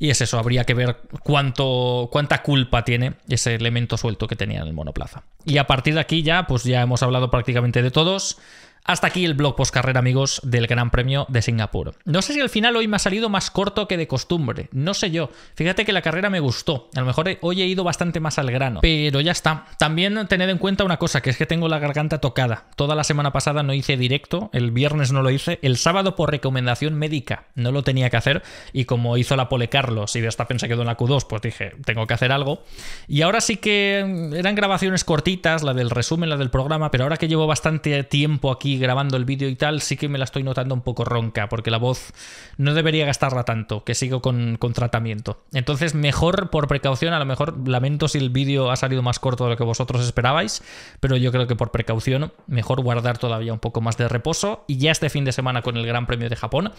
Y es eso, habría que ver cuánto, cuánta culpa tiene ese elemento suelto que tenía en el monoplaza. Y a partir de aquí ya, pues ya hemos hablado prácticamente de todos. Hasta aquí el blog post carrera amigos, del Gran Premio de Singapur. No sé si al final hoy me ha salido más corto que de costumbre, no sé yo. Fíjate que la carrera me gustó, a lo mejor hoy he ido bastante más al grano, pero ya está. También tened en cuenta una cosa, que es que tengo la garganta tocada. Toda la semana pasada no hice directo, el viernes no lo hice, el sábado por recomendación médica no lo tenía que hacer, y como hizo la Pole Carlos y esta pensé que en la Q2, pues dije, tengo que hacer algo. Y ahora sí que eran grabaciones cortitas, la del resumen, la del programa, pero ahora que llevo bastante tiempo aquí grabando el vídeo y tal, sí que me la estoy notando un poco ronca, porque la voz no debería gastarla tanto, que sigo con, tratamiento. Entonces, mejor por precaución, a lo mejor lamento si el vídeo ha salido más corto de lo que vosotros esperabais, pero yo creo que por precaución, mejor guardar todavía un poco más de reposo y ya este fin de semana con el Gran Premio de Japón,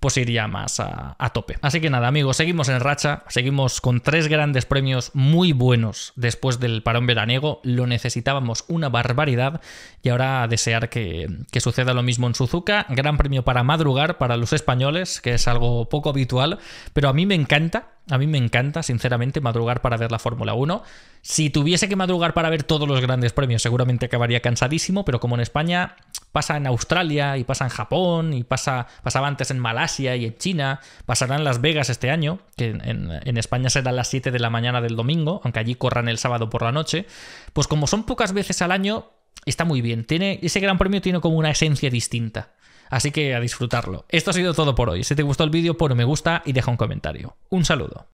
pues iría más a, tope. Así que nada, amigos, seguimos en racha, seguimos con tres grandes premios muy buenos después del parón veraniego, lo necesitábamos una barbaridad y ahora desear que, que suceda lo mismo en Suzuka. Gran premio para madrugar para los españoles, que es algo poco habitual, pero a mí me encanta. A mí me encanta, sinceramente, madrugar para ver la Fórmula 1. Si tuviese que madrugar para ver todos los grandes premios, seguramente acabaría cansadísimo, pero como en España pasa en Australia y pasa en Japón y pasa, pasaba antes en Malasia y en China, pasará en Las Vegas este año, que en, en España será a las 7 de la mañana del domingo, aunque allí corran el sábado por la noche, pues como son pocas veces al año, está muy bien. Tiene, ese gran premio tiene como una esencia distinta. Así que a disfrutarlo. Esto ha sido todo por hoy. Si te gustó el vídeo, pon me gusta y deja un comentario. Un saludo.